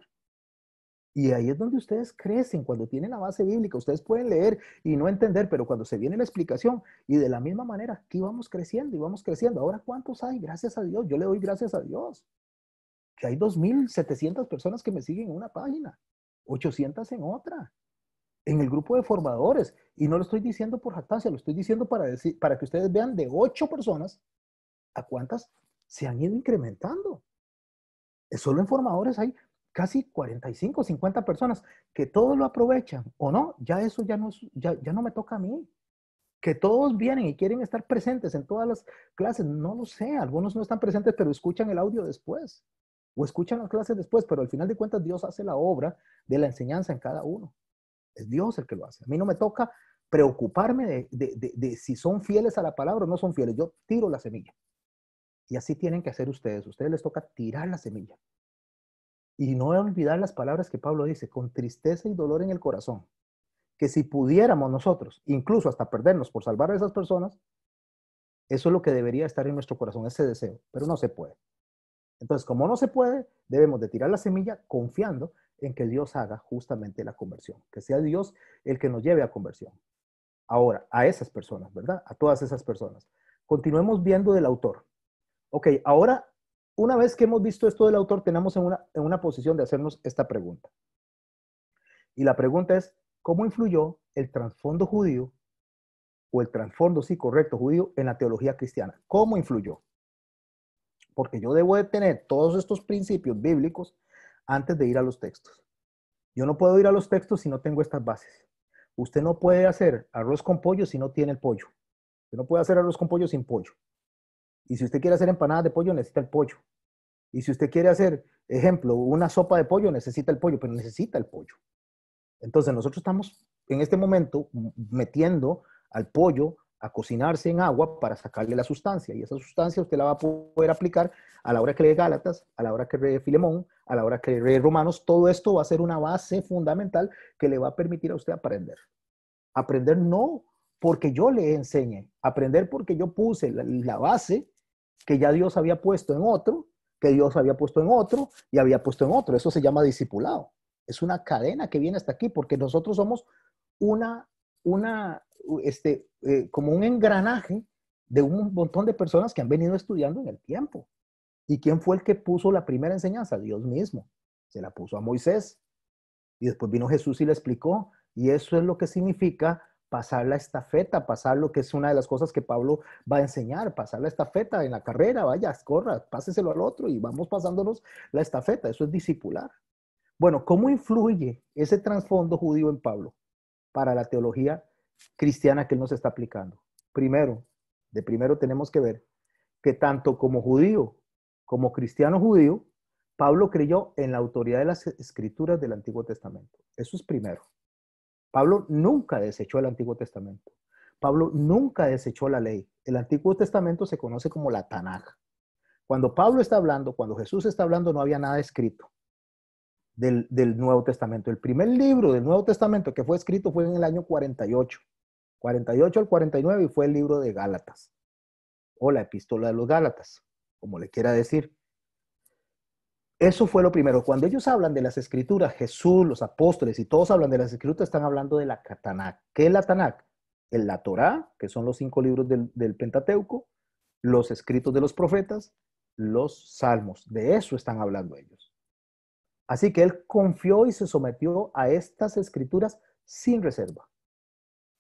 Y ahí es donde ustedes crecen, cuando tienen la base bíblica, ustedes pueden leer y no entender, pero cuando se viene la explicación y de la misma manera, aquí vamos creciendo y vamos creciendo. Ahora, ¿cuántos hay? Gracias a Dios, yo le doy gracias a Dios que hay 2.700 personas que me siguen en una página, 800 en otra, en el grupo de formadores. Y no lo estoy diciendo por jactancia, lo estoy diciendo para, para que ustedes vean de 8 personas a cuántas se han ido incrementando. Solo en formadores hay casi 45, 50 personas que todos lo aprovechan o no, ya eso ya no, ya no me toca a mí que todos vienen y quieren estar presentes en todas las clases, no lo sé, algunos no están presentes, pero escuchan el audio después o escuchan las clases después, pero al final de cuentas Dios hace la obra de la enseñanza en cada uno. Es Dios el que lo hace. A mí no me toca preocuparme de, si son fieles a la palabra o no son fieles. Yo tiro la semilla. Y así tienen que hacer ustedes. A ustedes les toca tirar la semilla. Y no olvidar las palabras que Pablo dice, con tristeza y dolor en el corazón. Que si pudiéramos nosotros, incluso hasta perdernos por salvar a esas personas, eso es lo que debería estar en nuestro corazón, ese deseo. Pero no se puede. Entonces, como no se puede, debemos de tirar la semilla confiando en que Dios haga justamente la conversión, que sea Dios el que nos lleve a conversión. Ahora, a esas personas, ¿verdad? A todas esas personas. Continuemos viendo del autor. Ok, ahora, una vez que hemos visto esto del autor, tenemos en una, en una posición de hacernos esta pregunta. Y la pregunta es, ¿cómo influyó el trasfondo judío o el trasfondo, sí, correcto, judío en la teología cristiana? ¿Cómo influyó? porque yo debo de tener todos estos principios bíblicos antes de ir a los textos. Yo no puedo ir a los textos si no tengo estas bases. Usted no puede hacer arroz con pollo si no tiene el pollo. Usted no puede hacer arroz con pollo sin pollo. Y si usted quiere hacer empanadas de pollo, necesita el pollo. Y si usted quiere hacer, ejemplo, una sopa de pollo, necesita el pollo, pero necesita el pollo. Entonces nosotros estamos en este momento metiendo al pollo a cocinarse en agua para sacarle la sustancia. Y esa sustancia usted la va a poder aplicar a la hora que lee Gálatas, a la hora que lee Filemón, a la hora que lee Romanos. Todo esto va a ser una base fundamental que le va a permitir a usted aprender. Aprender no porque yo le enseñe, aprender porque yo puse la, la base que ya Dios había puesto en otro, que Dios había puesto en otro y había puesto en otro. Eso se llama discipulado. Es una cadena que viene hasta aquí porque nosotros somos una, una, este, eh, como un engranaje de un montón de personas que han venido estudiando en el tiempo. ¿Y quién fue el que puso la primera enseñanza? Dios mismo. Se la puso a Moisés. Y después vino Jesús y le explicó. Y eso es lo que significa pasar la estafeta, pasar lo que es una de las cosas que Pablo va a enseñar, pasar la estafeta en la carrera, vaya, corra, páseselo al otro y vamos pasándonos la estafeta. Eso es discipular. Bueno, ¿cómo influye ese trasfondo judío en Pablo para la teología cristiana que él nos está aplicando. Primero, de primero tenemos que ver que tanto como judío como cristiano judío, Pablo creyó en la autoridad de las escrituras del Antiguo Testamento. Eso es primero. Pablo nunca desechó el Antiguo Testamento. Pablo nunca desechó la ley. El Antiguo Testamento se conoce como la Tanaj. Cuando Pablo está hablando, cuando Jesús está hablando, no había nada escrito del, Nuevo Testamento. El primer libro del Nuevo Testamento que fue escrito fue en el año 48, 48 al 49 y fue el libro de Gálatas, o la epístola de los Gálatas, como le quiera decir. Eso fue lo primero. Cuando ellos hablan de las escrituras, Jesús, los apóstoles y todos hablan de las escrituras, están hablando de la tanak ¿Qué es la Tanak? El la Torá, que son los cinco libros del Pentateuco, los escritos de los profetas, los salmos. De eso están hablando ellos. Así que él confió y se sometió a estas escrituras sin reserva,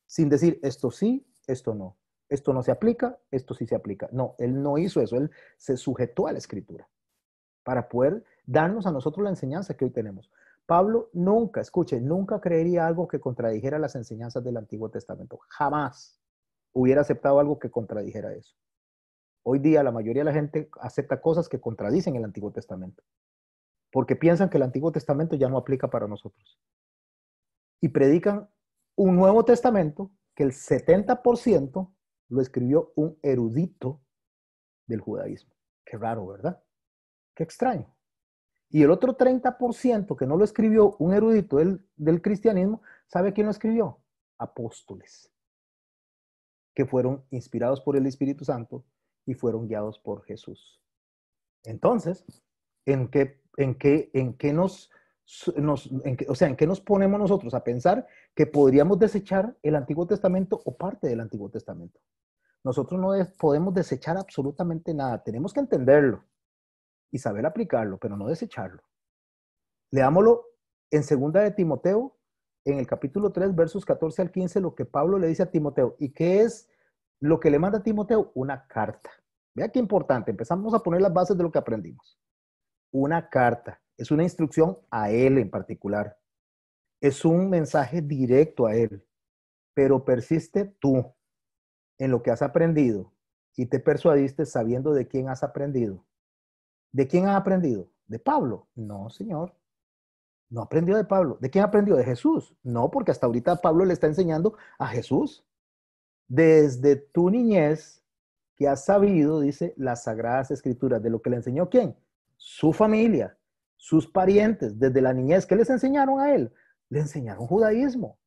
sin decir esto sí, esto no, esto no se aplica, esto sí se aplica. No, él no hizo eso, él se sujetó a la escritura para poder darnos a nosotros la enseñanza que hoy tenemos. Pablo nunca, escuche, nunca creería algo que contradijera las enseñanzas del Antiguo Testamento. Jamás hubiera aceptado algo que contradijera eso. Hoy día la mayoría de la gente acepta cosas que contradicen el Antiguo Testamento porque piensan que el Antiguo Testamento ya no aplica para nosotros. Y predican un Nuevo Testamento que el 70% lo escribió un erudito del judaísmo. Qué raro, ¿verdad? Qué extraño. Y el otro 30% que no lo escribió un erudito del, cristianismo, ¿sabe quién lo escribió? Apóstoles, que fueron inspirados por el Espíritu Santo y fueron guiados por Jesús. Entonces, en qué, en qué, en qué nos, o sea, en qué nos ponemos nosotros a pensar que podríamos desechar el Antiguo Testamento o parte del Antiguo Testamento. Nosotros no podemos desechar absolutamente nada, tenemos que entenderlo y saber aplicarlo, pero no desecharlo. Leámoslo en segunda de Timoteo, en el capítulo 3, versos 14 al 15, lo que Pablo le dice a Timoteo. ¿Y qué es lo que le manda a Timoteo? Una carta. Vea qué importante, empezamos a poner las bases de lo que aprendimos una carta, es una instrucción a él en particular. Es un mensaje directo a él, pero persiste tú en lo que has aprendido y te persuadiste sabiendo de quién has aprendido. ¿De quién has aprendido? ¿De Pablo? No, señor. No aprendió de Pablo. ¿De quién aprendió? De Jesús. No, porque hasta ahorita Pablo le está enseñando a Jesús. Desde tu niñez que has sabido, dice, las sagradas escrituras, de lo que le enseñó quién? su familia, sus parientes, desde la niñez, ¿qué les enseñaron a él? Le enseñaron judaísmo.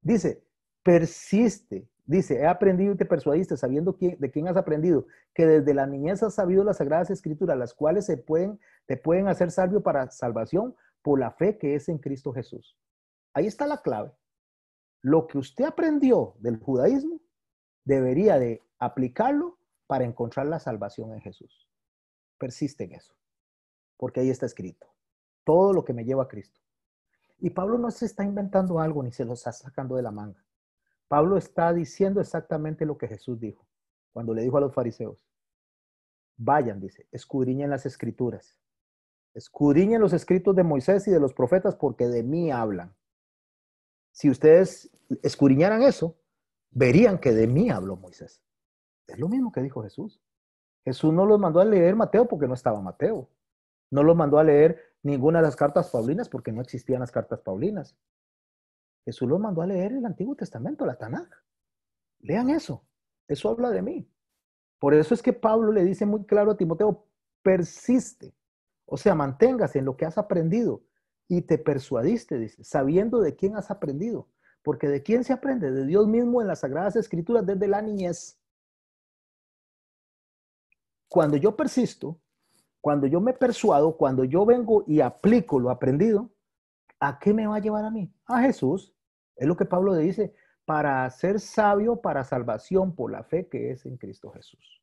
Dice, persiste. Dice, he aprendido y te persuadiste, sabiendo de quién has aprendido, que desde la niñez has sabido las sagradas escrituras, las cuales te pueden hacer salvo para salvación por la fe que es en Cristo Jesús. Ahí está la clave. Lo que usted aprendió del judaísmo, debería de aplicarlo para encontrar la salvación en Jesús. Persiste en eso porque ahí está escrito. Todo lo que me lleva a Cristo. Y Pablo no se está inventando algo ni se lo está sacando de la manga. Pablo está diciendo exactamente lo que Jesús dijo cuando le dijo a los fariseos. Vayan, dice, escudriñen las escrituras. Escudriñen los escritos de Moisés y de los profetas porque de mí hablan. Si ustedes escudriñaran eso, verían que de mí habló Moisés. Es lo mismo que dijo Jesús. Jesús no los mandó a leer Mateo porque no estaba Mateo. No los mandó a leer ninguna de las cartas paulinas porque no existían las cartas paulinas. Jesús los mandó a leer el Antiguo Testamento, la Tanaj. Lean eso. Eso habla de mí. Por eso es que Pablo le dice muy claro a Timoteo, persiste. O sea, manténgase en lo que has aprendido y te persuadiste, dice, sabiendo de quién has aprendido. Porque de quién se aprende? De Dios mismo en las Sagradas Escrituras desde la niñez. Cuando yo persisto, cuando yo me persuado, cuando yo vengo y aplico lo aprendido, ¿a qué me va a llevar a mí? A Jesús. Es lo que Pablo dice, para ser sabio para salvación por la fe que es en Cristo Jesús.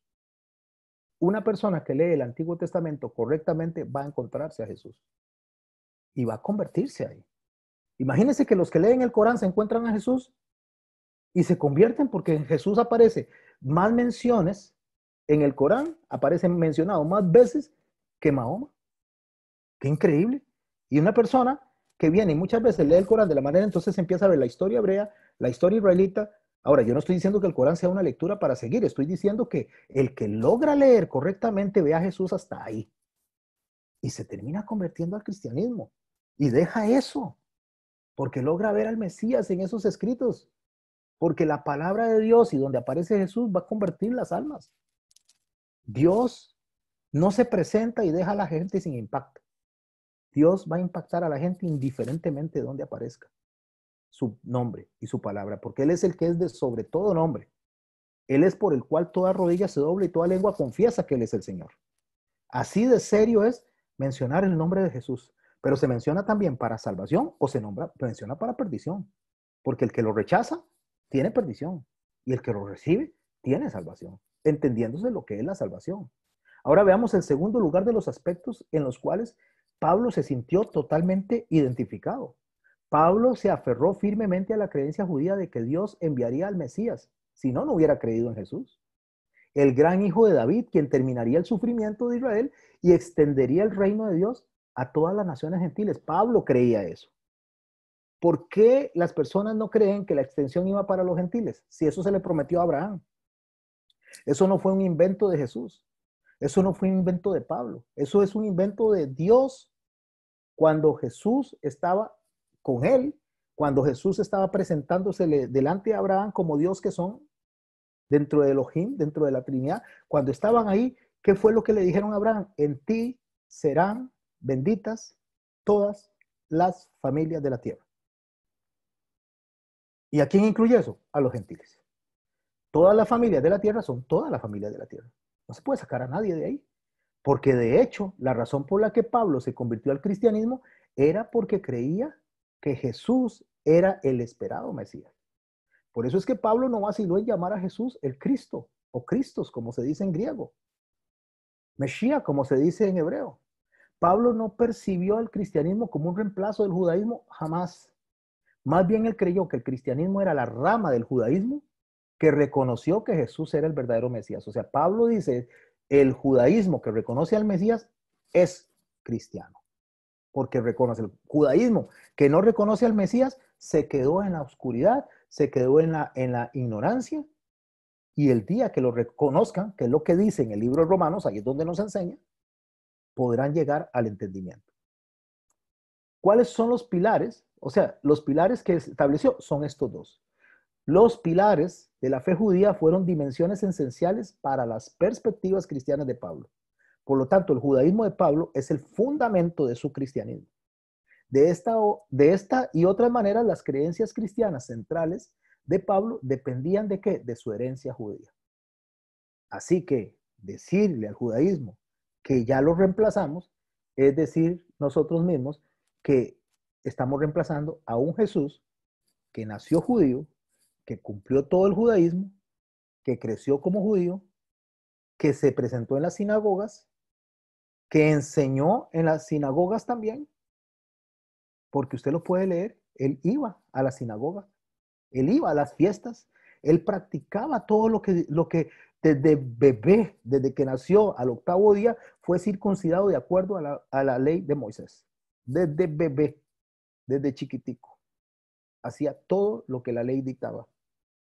Una persona que lee el Antiguo Testamento correctamente va a encontrarse a Jesús y va a convertirse ahí. Imagínense que los que leen el Corán se encuentran a Jesús y se convierten porque en Jesús aparece más menciones en el Corán, aparece mencionado más veces que Mahoma. Qué increíble. Y una persona que viene y muchas veces lee el Corán de la manera, entonces empieza a ver la historia hebrea, la historia israelita. Ahora, yo no estoy diciendo que el Corán sea una lectura para seguir, estoy diciendo que el que logra leer correctamente ve a Jesús hasta ahí. Y se termina convirtiendo al cristianismo. Y deja eso, porque logra ver al Mesías en esos escritos. Porque la palabra de Dios y donde aparece Jesús va a convertir las almas. Dios no se presenta y deja a la gente sin impacto. Dios va a impactar a la gente indiferentemente de donde aparezca su nombre y su palabra, porque Él es el que es de sobre todo nombre. Él es por el cual toda rodilla se dobla y toda lengua confiesa que Él es el Señor. Así de serio es mencionar el nombre de Jesús, pero se menciona también para salvación o se nombra, menciona para perdición, porque el que lo rechaza tiene perdición y el que lo recibe tiene salvación, entendiéndose lo que es la salvación. Ahora veamos el segundo lugar de los aspectos en los cuales Pablo se sintió totalmente identificado. Pablo se aferró firmemente a la creencia judía de que Dios enviaría al Mesías, si no, no hubiera creído en Jesús. El gran hijo de David, quien terminaría el sufrimiento de Israel y extendería el reino de Dios a todas las naciones gentiles. Pablo creía eso. ¿Por qué las personas no creen que la extensión iba para los gentiles? Si eso se le prometió a Abraham. Eso no fue un invento de Jesús. Eso no fue un invento de Pablo, eso es un invento de Dios cuando Jesús estaba con él, cuando Jesús estaba presentándose delante de Abraham como Dios que son, dentro de Elohim, dentro de la Trinidad, cuando estaban ahí, ¿qué fue lo que le dijeron a Abraham? En ti serán benditas todas las familias de la tierra. ¿Y a quién incluye eso? A los gentiles. Todas las familias de la tierra son todas las familias de la tierra. No se puede sacar a nadie de ahí. Porque de hecho, la razón por la que Pablo se convirtió al cristianismo era porque creía que Jesús era el esperado Mesías. Por eso es que Pablo no vaciló en llamar a Jesús el Cristo o Cristos, como se dice en griego. Mesías, como se dice en hebreo. Pablo no percibió al cristianismo como un reemplazo del judaísmo jamás. Más bien él creyó que el cristianismo era la rama del judaísmo que reconoció que Jesús era el verdadero Mesías. O sea, Pablo dice, el judaísmo que reconoce al Mesías es cristiano, porque reconoce el judaísmo que no reconoce al Mesías, se quedó en la oscuridad, se quedó en la, en la ignorancia, y el día que lo reconozcan, que es lo que dice en el libro de Romanos, ahí es donde nos enseña, podrán llegar al entendimiento. ¿Cuáles son los pilares? O sea, los pilares que estableció son estos dos. Los pilares de la fe judía fueron dimensiones esenciales para las perspectivas cristianas de Pablo. Por lo tanto, el judaísmo de Pablo es el fundamento de su cristianismo. De esta, de esta y otras maneras, las creencias cristianas centrales de Pablo dependían de qué? De su herencia judía. Así que decirle al judaísmo que ya lo reemplazamos es decir nosotros mismos que estamos reemplazando a un Jesús que nació judío, que cumplió todo el judaísmo, que creció como judío, que se presentó en las sinagogas, que enseñó en las sinagogas también, porque usted lo puede leer, él iba a la sinagoga, él iba a las fiestas, él practicaba todo lo que, lo que desde bebé, desde que nació al octavo día, fue circuncidado de acuerdo a la ley de Moisés. Desde bebé, desde chiquitico. Hacía todo lo que la ley dictaba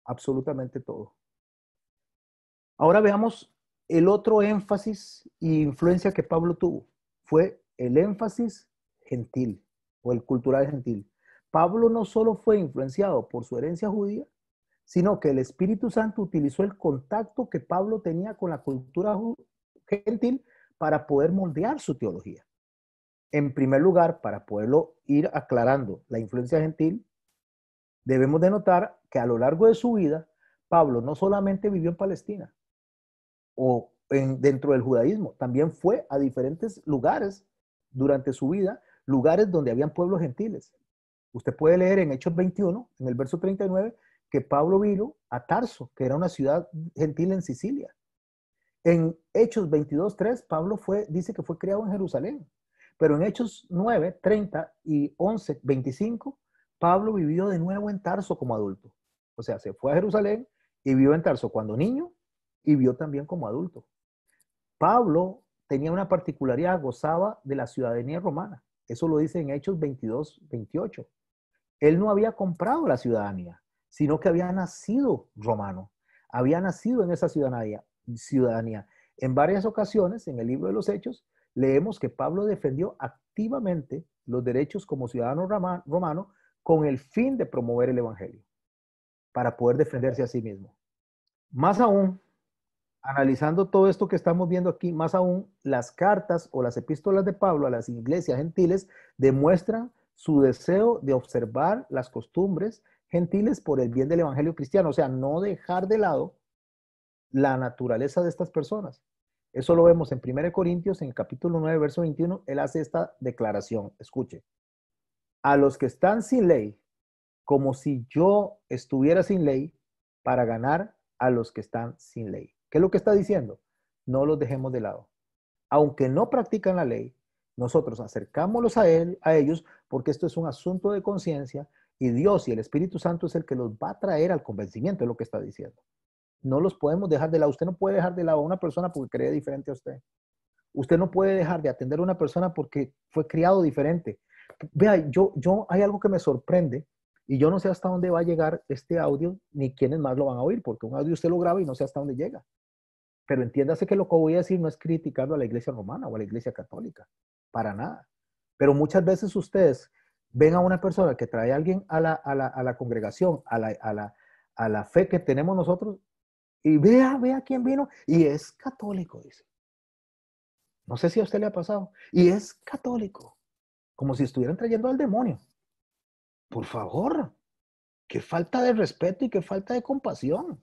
absolutamente todo. Ahora veamos el otro énfasis e influencia que Pablo tuvo. Fue el énfasis gentil o el cultural gentil. Pablo no solo fue influenciado por su herencia judía, sino que el Espíritu Santo utilizó el contacto que Pablo tenía con la cultura gentil para poder moldear su teología. En primer lugar, para poderlo ir aclarando, la influencia gentil Debemos de notar que a lo largo de su vida, Pablo no solamente vivió en Palestina o dentro del judaísmo, también fue a diferentes lugares durante su vida, lugares donde habían pueblos gentiles. Usted puede leer en Hechos 21, en el verso 39, que Pablo vino a Tarso, que era una ciudad gentil en Sicilia. En Hechos 22, 3, Pablo fue, dice que fue criado en Jerusalén, pero en Hechos 9, 30 y 11, 25, Pablo vivió de nuevo en Tarso como adulto. O sea, se fue a Jerusalén y vivió en Tarso cuando niño y vivió también como adulto. Pablo tenía una particularidad, gozaba de la ciudadanía romana. Eso lo dice en Hechos 22, 28. Él no había comprado la ciudadanía, sino que había nacido romano, había nacido en esa ciudadanía. ciudadanía. En varias ocasiones, en el libro de los Hechos, leemos que Pablo defendió activamente los derechos como ciudadano romano con el fin de promover el Evangelio, para poder defenderse a sí mismo. Más aún, analizando todo esto que estamos viendo aquí, más aún, las cartas o las epístolas de Pablo a las iglesias gentiles demuestran su deseo de observar las costumbres gentiles por el bien del Evangelio cristiano, o sea, no dejar de lado la naturaleza de estas personas. Eso lo vemos en 1 Corintios, en capítulo 9, verso 21, él hace esta declaración. Escuche, a los que están sin ley como si yo estuviera sin ley para ganar a los que están sin ley. ¿Qué es lo que está diciendo? No los dejemos de lado. Aunque no practican la ley, nosotros acercámoslos a, él, a ellos porque esto es un asunto de conciencia y Dios y el Espíritu Santo es el que los va a traer al convencimiento, es lo que está diciendo. No los podemos dejar de lado. Usted no puede dejar de lado a una persona porque cree diferente a usted. Usted no puede dejar de atender a una persona porque fue criado diferente Vea, yo, yo hay algo que me sorprende y yo no sé hasta dónde va a llegar este audio ni quiénes más lo van a oír, porque un audio usted lo graba y no sé hasta dónde llega. Pero entiéndase que lo que voy a decir no es criticando a la iglesia romana o a la iglesia católica, para nada. Pero muchas veces ustedes ven a una persona que trae a alguien a la, congregación, a la, a la fe que tenemos nosotros, y vea, vea quién vino, y es católico, dice. No sé si a usted le ha pasado, y es católico como si estuvieran trayendo al demonio. Por favor, qué falta de respeto y qué falta de compasión.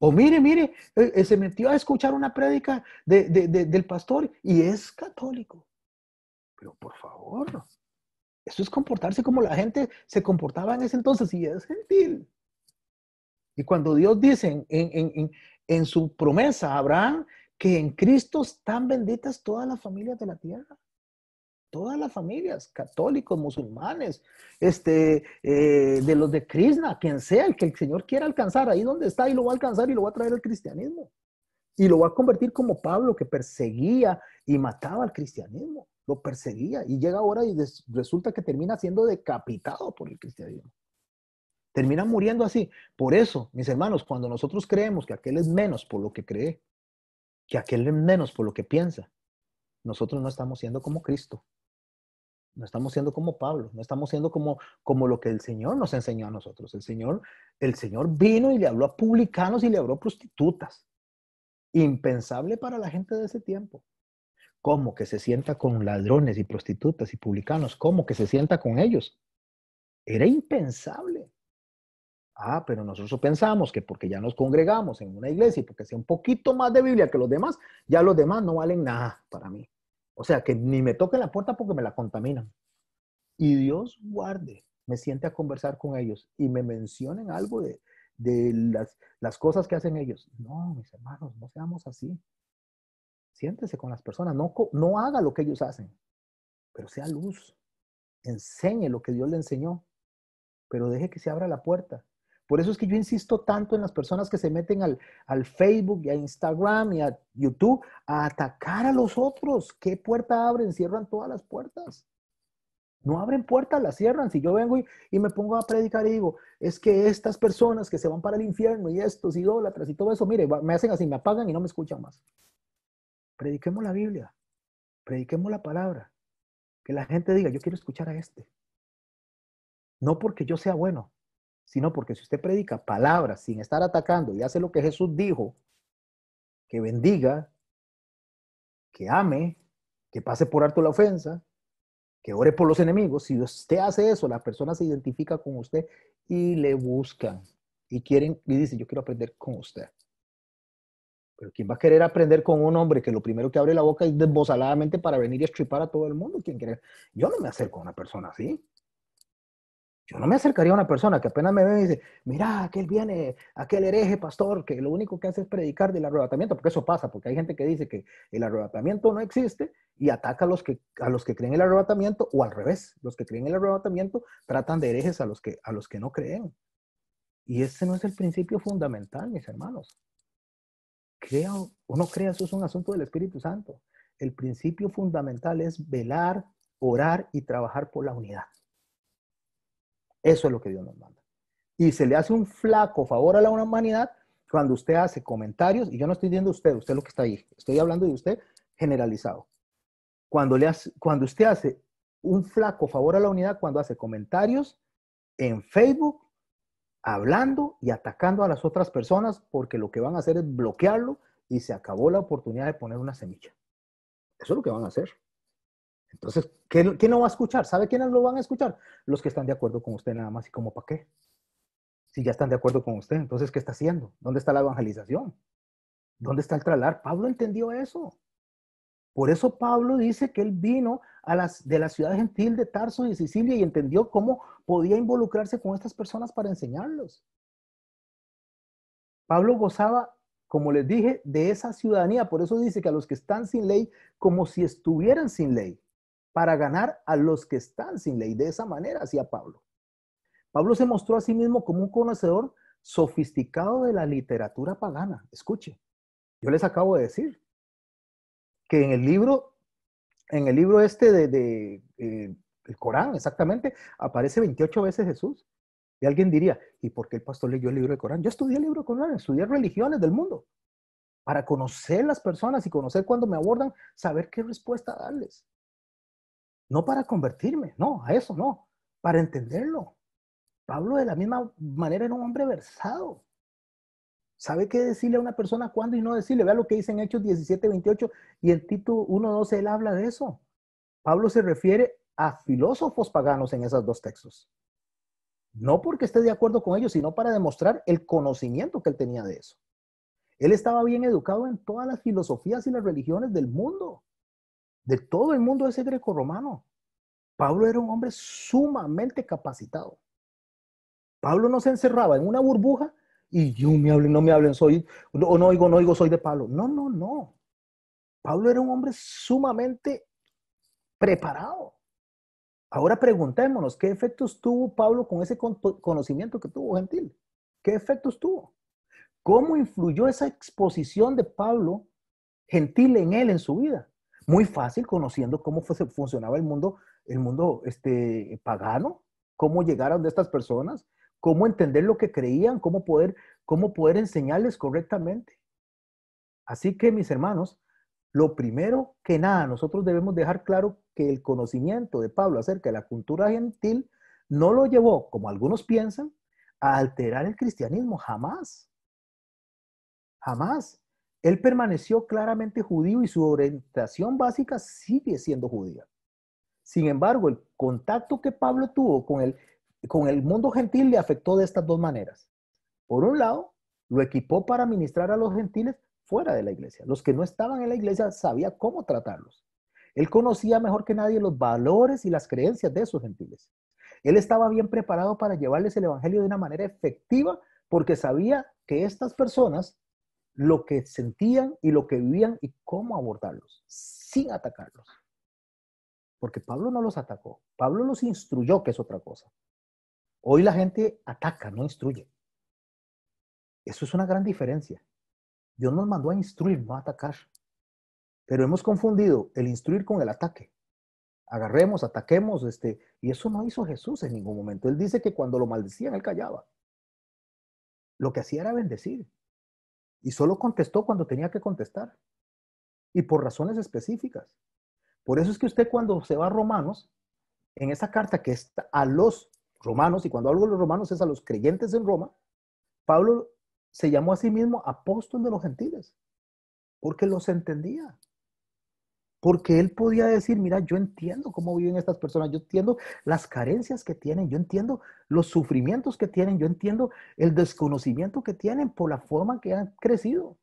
O mire, mire, eh, eh, se metió a escuchar una prédica del pastor y es católico. Pero por favor, eso es comportarse como la gente se comportaba en ese entonces y es gentil. Y cuando Dios dice en, su promesa a Abraham que en Cristo están benditas todas las familias de la tierra todas las familias, católicos, musulmanes, este, eh, de los de Krishna, quien sea, el que el Señor quiera alcanzar, ahí donde está, y lo va a alcanzar y lo va a traer al cristianismo. Y lo va a convertir como Pablo, que perseguía y mataba al cristianismo, lo perseguía y llega ahora y resulta que termina siendo decapitado por el cristianismo. Termina muriendo así. Por eso, mis hermanos, cuando nosotros creemos que aquel es menos por lo que cree, que aquel es menos por lo que piensa, nosotros no estamos siendo como Cristo. No estamos siendo como Pablo, no estamos siendo como, como lo que el Señor nos enseñó a nosotros. El Señor, el Señor vino y le habló a publicanos y le habló a prostitutas. Impensable para la gente de ese tiempo. ¿Cómo que se sienta con ladrones y prostitutas y publicanos? ¿Cómo que se sienta con ellos? Era impensable. Ah, pero nosotros pensamos que porque ya nos congregamos en una iglesia y porque sea un poquito más de Biblia que los demás, ya los demás no valen nada para mí. O sea, que ni me toque la puerta porque me la contaminan. Y Dios guarde, me siente a conversar con ellos y me mencionen algo de, las, las cosas que hacen ellos. No, mis hermanos, no seamos así. Siéntese con las personas, no, no haga lo que ellos hacen, pero sea luz. Enseñe lo que Dios le enseñó, pero deje que se abra la puerta por eso es que yo insisto tanto en las personas que se meten al, Facebook y a Instagram y a YouTube a atacar a los otros. ¿Qué puerta abren? Cierran todas las puertas. No abren puertas, las cierran. Si yo vengo y, me pongo a predicar y digo, es que estas personas que se van para el infierno y estos idólatras y todo eso, mire, me hacen así, me apagan y no me escuchan más. Prediquemos la Biblia, prediquemos la palabra. Que la gente diga, yo quiero escuchar a este. No porque yo sea bueno, sino porque si usted predica palabras sin estar atacando y hace lo que Jesús dijo, que bendiga, que ame, que pase por alto la ofensa, que ore por los enemigos, si usted hace eso, la persona se identifica con usted y le buscan y quieren y yo quiero aprender con usted. Pero ¿quién va a querer aprender con un hombre que lo primero que abre la boca es desbozaladamente para venir y estripar a todo el mundo? ¿Quién quiere? Yo no me acerco a una persona así. Yo no me acercaría a una persona que apenas me ve y dice, mira, aquel viene, aquel hereje pastor, que lo único que hace es predicar del arrebatamiento, porque eso pasa, porque hay gente que dice que el arrebatamiento no existe y ataca a los que, a los que creen el arrebatamiento, o al revés, los que creen el arrebatamiento tratan de herejes a los que, a los que no creen. Y ese no es el principio fundamental, mis hermanos. Crea o no crea, eso es un asunto del Espíritu Santo. El principio fundamental es velar, orar y trabajar por la unidad. Eso es lo que Dios nos manda. Y se le hace un flaco favor a la humanidad cuando usted hace comentarios, y yo no estoy diciendo usted, usted lo que está ahí, estoy hablando de usted generalizado. Cuando, cuando usted hace un flaco favor a la unidad, cuando hace comentarios en Facebook, hablando y atacando a las otras personas, porque lo que van a hacer es bloquearlo y se acabó la oportunidad de poner una semilla. Eso es lo que van a hacer. Entonces, ¿quién, no va a escuchar? ¿Sabe quiénes lo van a escuchar? Los que están de acuerdo con usted nada más y como para qué. Si ya están de acuerdo con usted, entonces, ¿qué está haciendo? ¿Dónde está la evangelización? ¿Dónde está el tralar? Pablo entendió eso. Por eso Pablo dice que él vino a las, de la ciudad gentil de Tarso y Sicilia y entendió cómo podía involucrarse con estas personas para enseñarlos. Pablo gozaba, como les dije, de esa ciudadanía. Por eso dice que a los que están sin ley, como si estuvieran sin ley para ganar a los que están sin ley. De esa manera hacía Pablo. Pablo se mostró a sí mismo como un conocedor sofisticado de la literatura pagana. Escuche, yo les acabo de decir que en el libro, en el libro este de, eh, el Corán, exactamente, aparece 28 veces Jesús. Y alguien diría, ¿y por qué el pastor leyó el libro del Corán? Yo estudié el libro Corán, estudié religiones del mundo, para conocer las personas y conocer cuando me abordan, saber qué respuesta darles. No para convertirme, no, a eso no, para entenderlo. Pablo de la misma manera era un hombre versado. Sabe qué decirle a una persona cuándo y no decirle. Vea lo que dice en Hechos 17, 28 y en Tito 1, 12, él habla de eso. Pablo se refiere a filósofos paganos en esos dos textos. No porque esté de acuerdo con ellos, sino para demostrar el conocimiento que él tenía de eso. Él estaba bien educado en todas las filosofías y las religiones del mundo de todo el mundo ese greco-romano. Pablo era un hombre sumamente capacitado. Pablo no se encerraba en una burbuja y yo me hablen, no me hablen, soy, o no, no oigo, no oigo, soy de Pablo. No, no, no. Pablo era un hombre sumamente preparado. Ahora preguntémonos, ¿qué efectos tuvo Pablo con ese conocimiento que tuvo Gentil? ¿Qué efectos tuvo? ¿Cómo influyó esa exposición de Pablo Gentil en él, en su vida? muy fácil conociendo cómo funcionaba el mundo, el mundo este, pagano, cómo llegaron de estas personas, cómo entender lo que creían, cómo poder, cómo poder enseñarles correctamente. Así que, mis hermanos, lo primero que nada, nosotros debemos dejar claro que el conocimiento de Pablo acerca de la cultura gentil no lo llevó, como algunos piensan, a alterar el cristianismo, jamás. Jamás. Él permaneció claramente judío y su orientación básica sigue siendo judía. Sin embargo, el contacto que Pablo tuvo con el, con el mundo gentil le afectó de estas dos maneras. Por un lado, lo equipó para ministrar a los gentiles fuera de la iglesia. Los que no estaban en la iglesia sabía cómo tratarlos. Él conocía mejor que nadie los valores y las creencias de esos gentiles. Él estaba bien preparado para llevarles el Evangelio de una manera efectiva porque sabía que estas personas lo que sentían y lo que vivían y cómo abordarlos, sin atacarlos. Porque Pablo no los atacó, Pablo los instruyó, que es otra cosa. Hoy la gente ataca, no instruye. Eso es una gran diferencia. Dios nos mandó a instruir, no a atacar. Pero hemos confundido el instruir con el ataque. Agarremos, ataquemos, este, y eso no hizo Jesús en ningún momento. Él dice que cuando lo maldecían, él callaba. Lo que hacía era bendecir y solo contestó cuando tenía que contestar y por razones específicas. Por eso es que usted cuando se va a Romanos, en esa carta que está a los romanos, y cuando hablo de los romanos es a los creyentes en Roma, Pablo se llamó a sí mismo apóstol de los gentiles, porque los entendía. Porque él podía decir, mira, yo entiendo cómo viven estas personas, yo entiendo las carencias que tienen, yo entiendo los sufrimientos que tienen, yo entiendo el desconocimiento que tienen por la forma en que han crecido.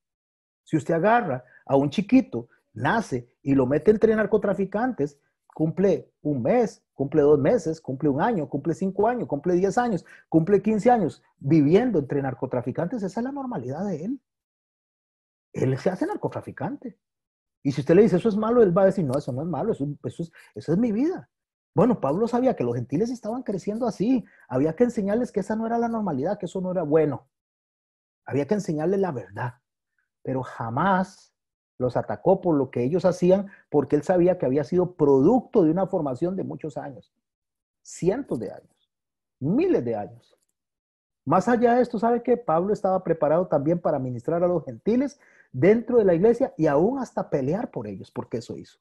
Si usted agarra a un chiquito, nace y lo mete entre narcotraficantes, cumple un mes, cumple dos meses, cumple un año, cumple cinco años, cumple diez años, cumple quince años viviendo entre narcotraficantes, esa es la normalidad de él. Él se hace narcotraficante. Y si usted le dice eso es malo, él va a decir, no, eso no es malo, eso, es, es mi vida. Bueno, Pablo sabía que los gentiles estaban creciendo así. Había que enseñarles que esa no era la normalidad, que eso no era bueno. Había que enseñarles la verdad. Pero jamás los atacó por lo que ellos hacían, porque él sabía que había sido producto de una formación de muchos años, cientos de años, miles de años. Más allá de esto, ¿sabe que Pablo estaba preparado también para ministrar a los gentiles, dentro de la iglesia y aún hasta pelear por ellos, porque eso hizo.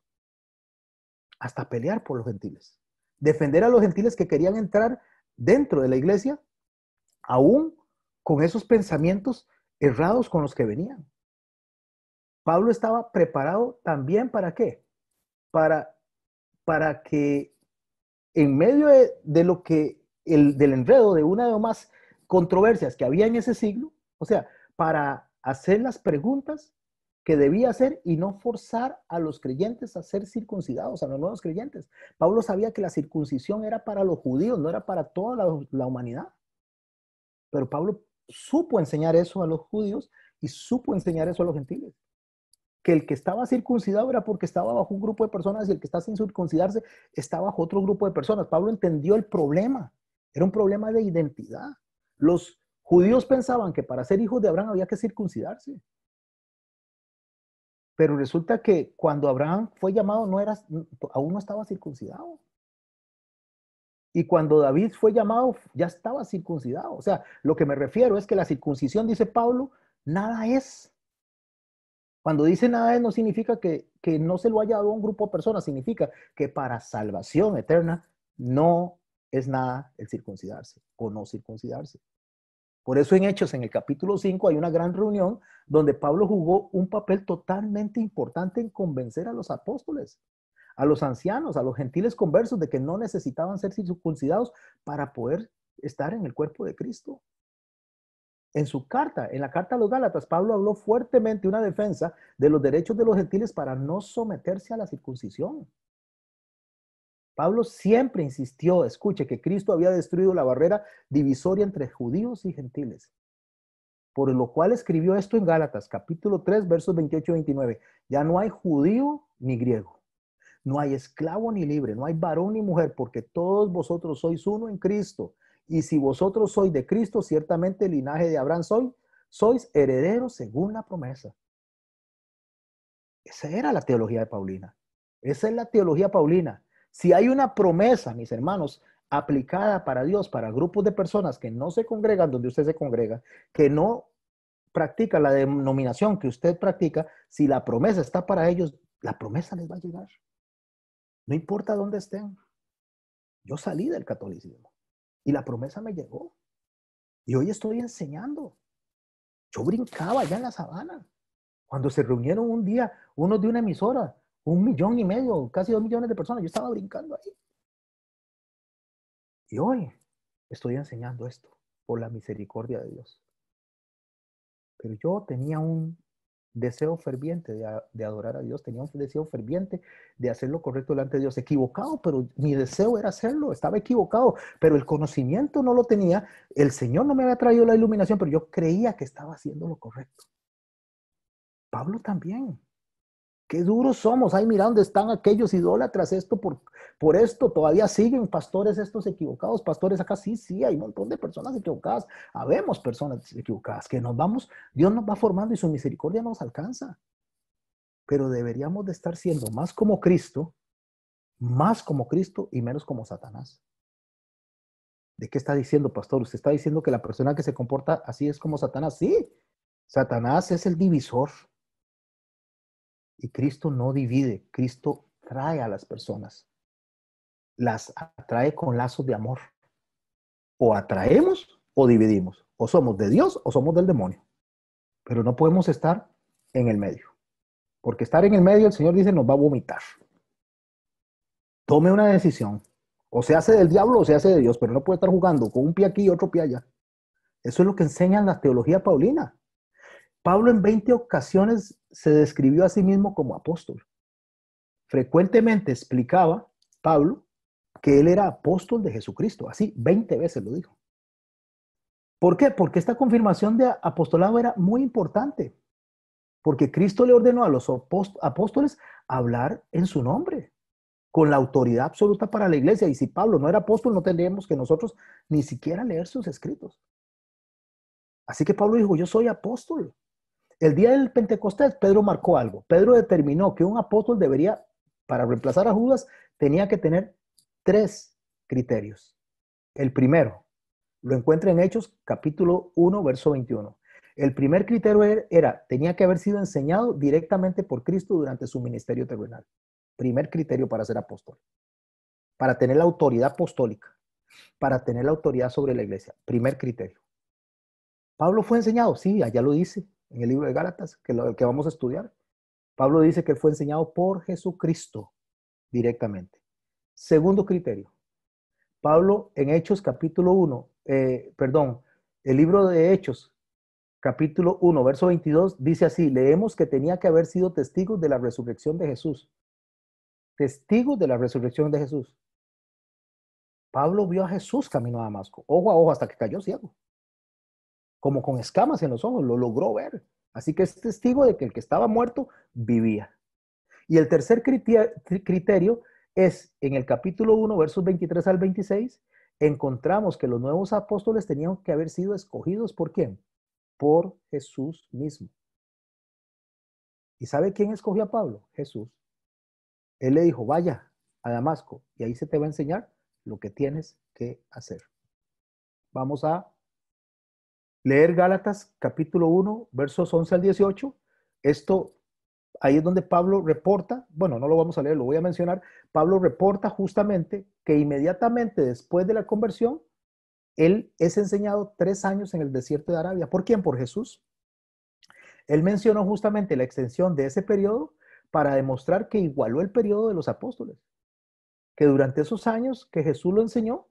Hasta pelear por los gentiles. Defender a los gentiles que querían entrar dentro de la iglesia, aún con esos pensamientos errados con los que venían. Pablo estaba preparado también para qué? Para, para que en medio de, lo que, el, del enredo de una o más controversias que había en ese siglo, o sea, para hacer las preguntas que debía hacer y no forzar a los creyentes a ser circuncidados, a los nuevos creyentes. Pablo sabía que la circuncisión era para los judíos, no era para toda la, humanidad. Pero Pablo supo enseñar eso a los judíos y supo enseñar eso a los gentiles. Que el que estaba circuncidado era porque estaba bajo un grupo de personas y el que está sin circuncidarse está bajo otro grupo de personas. Pablo entendió el problema. Era un problema de identidad. Los, Judíos pensaban que para ser hijos de Abraham había que circuncidarse. Pero resulta que cuando Abraham fue llamado, no era, aún no estaba circuncidado. Y cuando David fue llamado, ya estaba circuncidado. O sea, lo que me refiero es que la circuncisión, dice Pablo, nada es. Cuando dice nada es, no significa que, que no se lo haya dado a un grupo de personas, significa que para salvación eterna no es nada el circuncidarse o no circuncidarse. Por eso en Hechos, en el capítulo 5, hay una gran reunión donde Pablo jugó un papel totalmente importante en convencer a los apóstoles, a los ancianos, a los gentiles conversos de que no necesitaban ser circuncidados para poder estar en el cuerpo de Cristo. En su carta, en la carta a los Gálatas, Pablo habló fuertemente una defensa de los derechos de los gentiles para no someterse a la circuncisión. Pablo siempre insistió, escuche, que Cristo había destruido la barrera divisoria entre judíos y gentiles. Por lo cual escribió esto en Gálatas, capítulo 3, versos 28 y 29. Ya no hay judío ni griego. No hay esclavo ni libre, no hay varón ni mujer, porque todos vosotros sois uno en Cristo. Y si vosotros sois de Cristo, ciertamente el linaje de Abraham sois, sois herederos según la promesa. Esa era la teología de Paulina. Esa es la teología paulina. Si hay una promesa, mis hermanos, aplicada para Dios, para grupos de personas que no se congregan donde usted se congrega, que no practica la denominación que usted practica, si la promesa está para ellos, la promesa les va a llegar. No importa dónde estén. Yo salí del catolicismo y la promesa me llegó. Y hoy estoy enseñando. Yo brincaba allá en la sabana. Cuando se reunieron un día, unos de una emisora, un millón y medio, casi dos millones de personas. Yo estaba brincando ahí. Y hoy estoy enseñando esto por la misericordia de Dios. Pero yo tenía un deseo ferviente de, adorar a Dios, tenía un deseo ferviente de hacer lo correcto delante de Dios, equivocado, pero mi deseo era hacerlo, estaba equivocado, pero el conocimiento no lo tenía, el Señor no me había traído la iluminación, pero yo creía que estaba haciendo lo correcto. Pablo también, Qué duros somos. Ahí mira dónde están aquellos idólatras, esto por, por esto. Todavía siguen pastores estos equivocados, pastores acá. Sí, sí, hay un montón de personas equivocadas. Habemos personas equivocadas que nos vamos, Dios nos va formando y su misericordia nos alcanza. Pero deberíamos de estar siendo más como Cristo, más como Cristo y menos como Satanás. ¿De qué está diciendo, pastor? Usted está diciendo que la persona que se comporta así es como Satanás. Sí, Satanás es el divisor y Cristo no divide, Cristo trae a las personas. Las atrae con lazos de amor. O atraemos o dividimos. O somos de Dios o somos del demonio. Pero no podemos estar en el medio. Porque estar en el medio, el Señor dice, nos va a vomitar. Tome una decisión. O se hace del diablo o se hace de Dios, pero no puede estar jugando con un pie aquí y otro pie allá. Eso es lo que enseñan las teologías paulina. Pablo en 20 ocasiones se describió a sí mismo como apóstol. Frecuentemente explicaba Pablo que él era apóstol de Jesucristo, así 20 veces lo dijo. ¿Por qué? Porque esta confirmación de apostolado era muy importante, porque Cristo le ordenó a los apóstoles hablar en su nombre, con la autoridad absoluta para la iglesia. Y si Pablo no era apóstol, no tendríamos que nosotros ni siquiera leer sus escritos. Así que Pablo dijo, yo soy apóstol, el día del Pentecostés, Pedro marcó algo. Pedro determinó que un apóstol debería, para reemplazar a Judas, tenía que tener tres criterios. El primero, lo encuentra en Hechos capítulo 1, verso 21. El primer criterio er, era, tenía que haber sido enseñado directamente por Cristo durante su ministerio terrenal. Primer criterio para ser apóstol. Para tener la autoridad apostólica. Para tener la autoridad sobre la iglesia. Primer criterio. Pablo fue enseñado, sí, allá lo dice en el libro de Gálatas, que lo, el que vamos a estudiar. Pablo dice que fue enseñado por Jesucristo directamente. Segundo criterio. Pablo en Hechos capítulo 1, eh, perdón, el libro de Hechos capítulo 1, verso 22, dice así, leemos que tenía que haber sido testigo de la resurrección de Jesús. Testigo de la resurrección de Jesús. Pablo vio a Jesús camino a Damasco, ojo a ojo hasta que cayó ciego como con escamas en los ojos, lo logró ver. Así que es testigo de que el que estaba muerto vivía. Y el tercer criterio es en el capítulo 1, versos 23 al 26, encontramos que los nuevos apóstoles tenían que haber sido escogidos por quién? Por Jesús mismo. ¿Y sabe quién escogió a Pablo? Jesús. Él le dijo, vaya a Damasco y ahí se te va a enseñar lo que tienes que hacer. Vamos a leer Gálatas capítulo 1, versos 11 al 18. Esto, ahí es donde Pablo reporta, bueno, no lo vamos a leer, lo voy a mencionar, Pablo reporta justamente que inmediatamente después de la conversión, él es enseñado tres años en el desierto de Arabia. ¿Por quién? Por Jesús. Él mencionó justamente la extensión de ese periodo para demostrar que igualó el periodo de los apóstoles, que durante esos años que Jesús lo enseñó,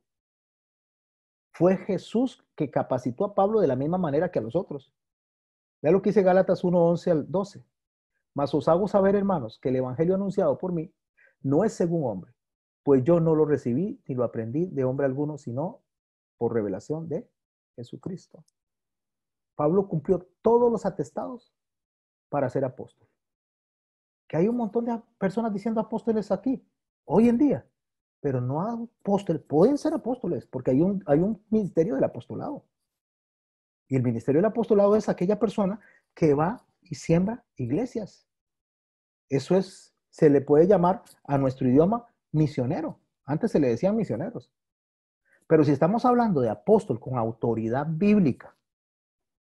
fue Jesús que capacitó a Pablo de la misma manera que a los otros. Vea lo que dice Gálatas 1, 11 al 12. Mas os hago saber, hermanos, que el Evangelio anunciado por mí no es según hombre, pues yo no lo recibí ni lo aprendí de hombre alguno, sino por revelación de Jesucristo. Pablo cumplió todos los atestados para ser apóstol. Que hay un montón de personas diciendo apóstoles aquí, hoy en día pero no apóstoles, pueden ser apóstoles, porque hay un, hay un ministerio del apostolado. Y el ministerio del apostolado es aquella persona que va y siembra iglesias. Eso es, se le puede llamar a nuestro idioma misionero. Antes se le decían misioneros. Pero si estamos hablando de apóstol con autoridad bíblica,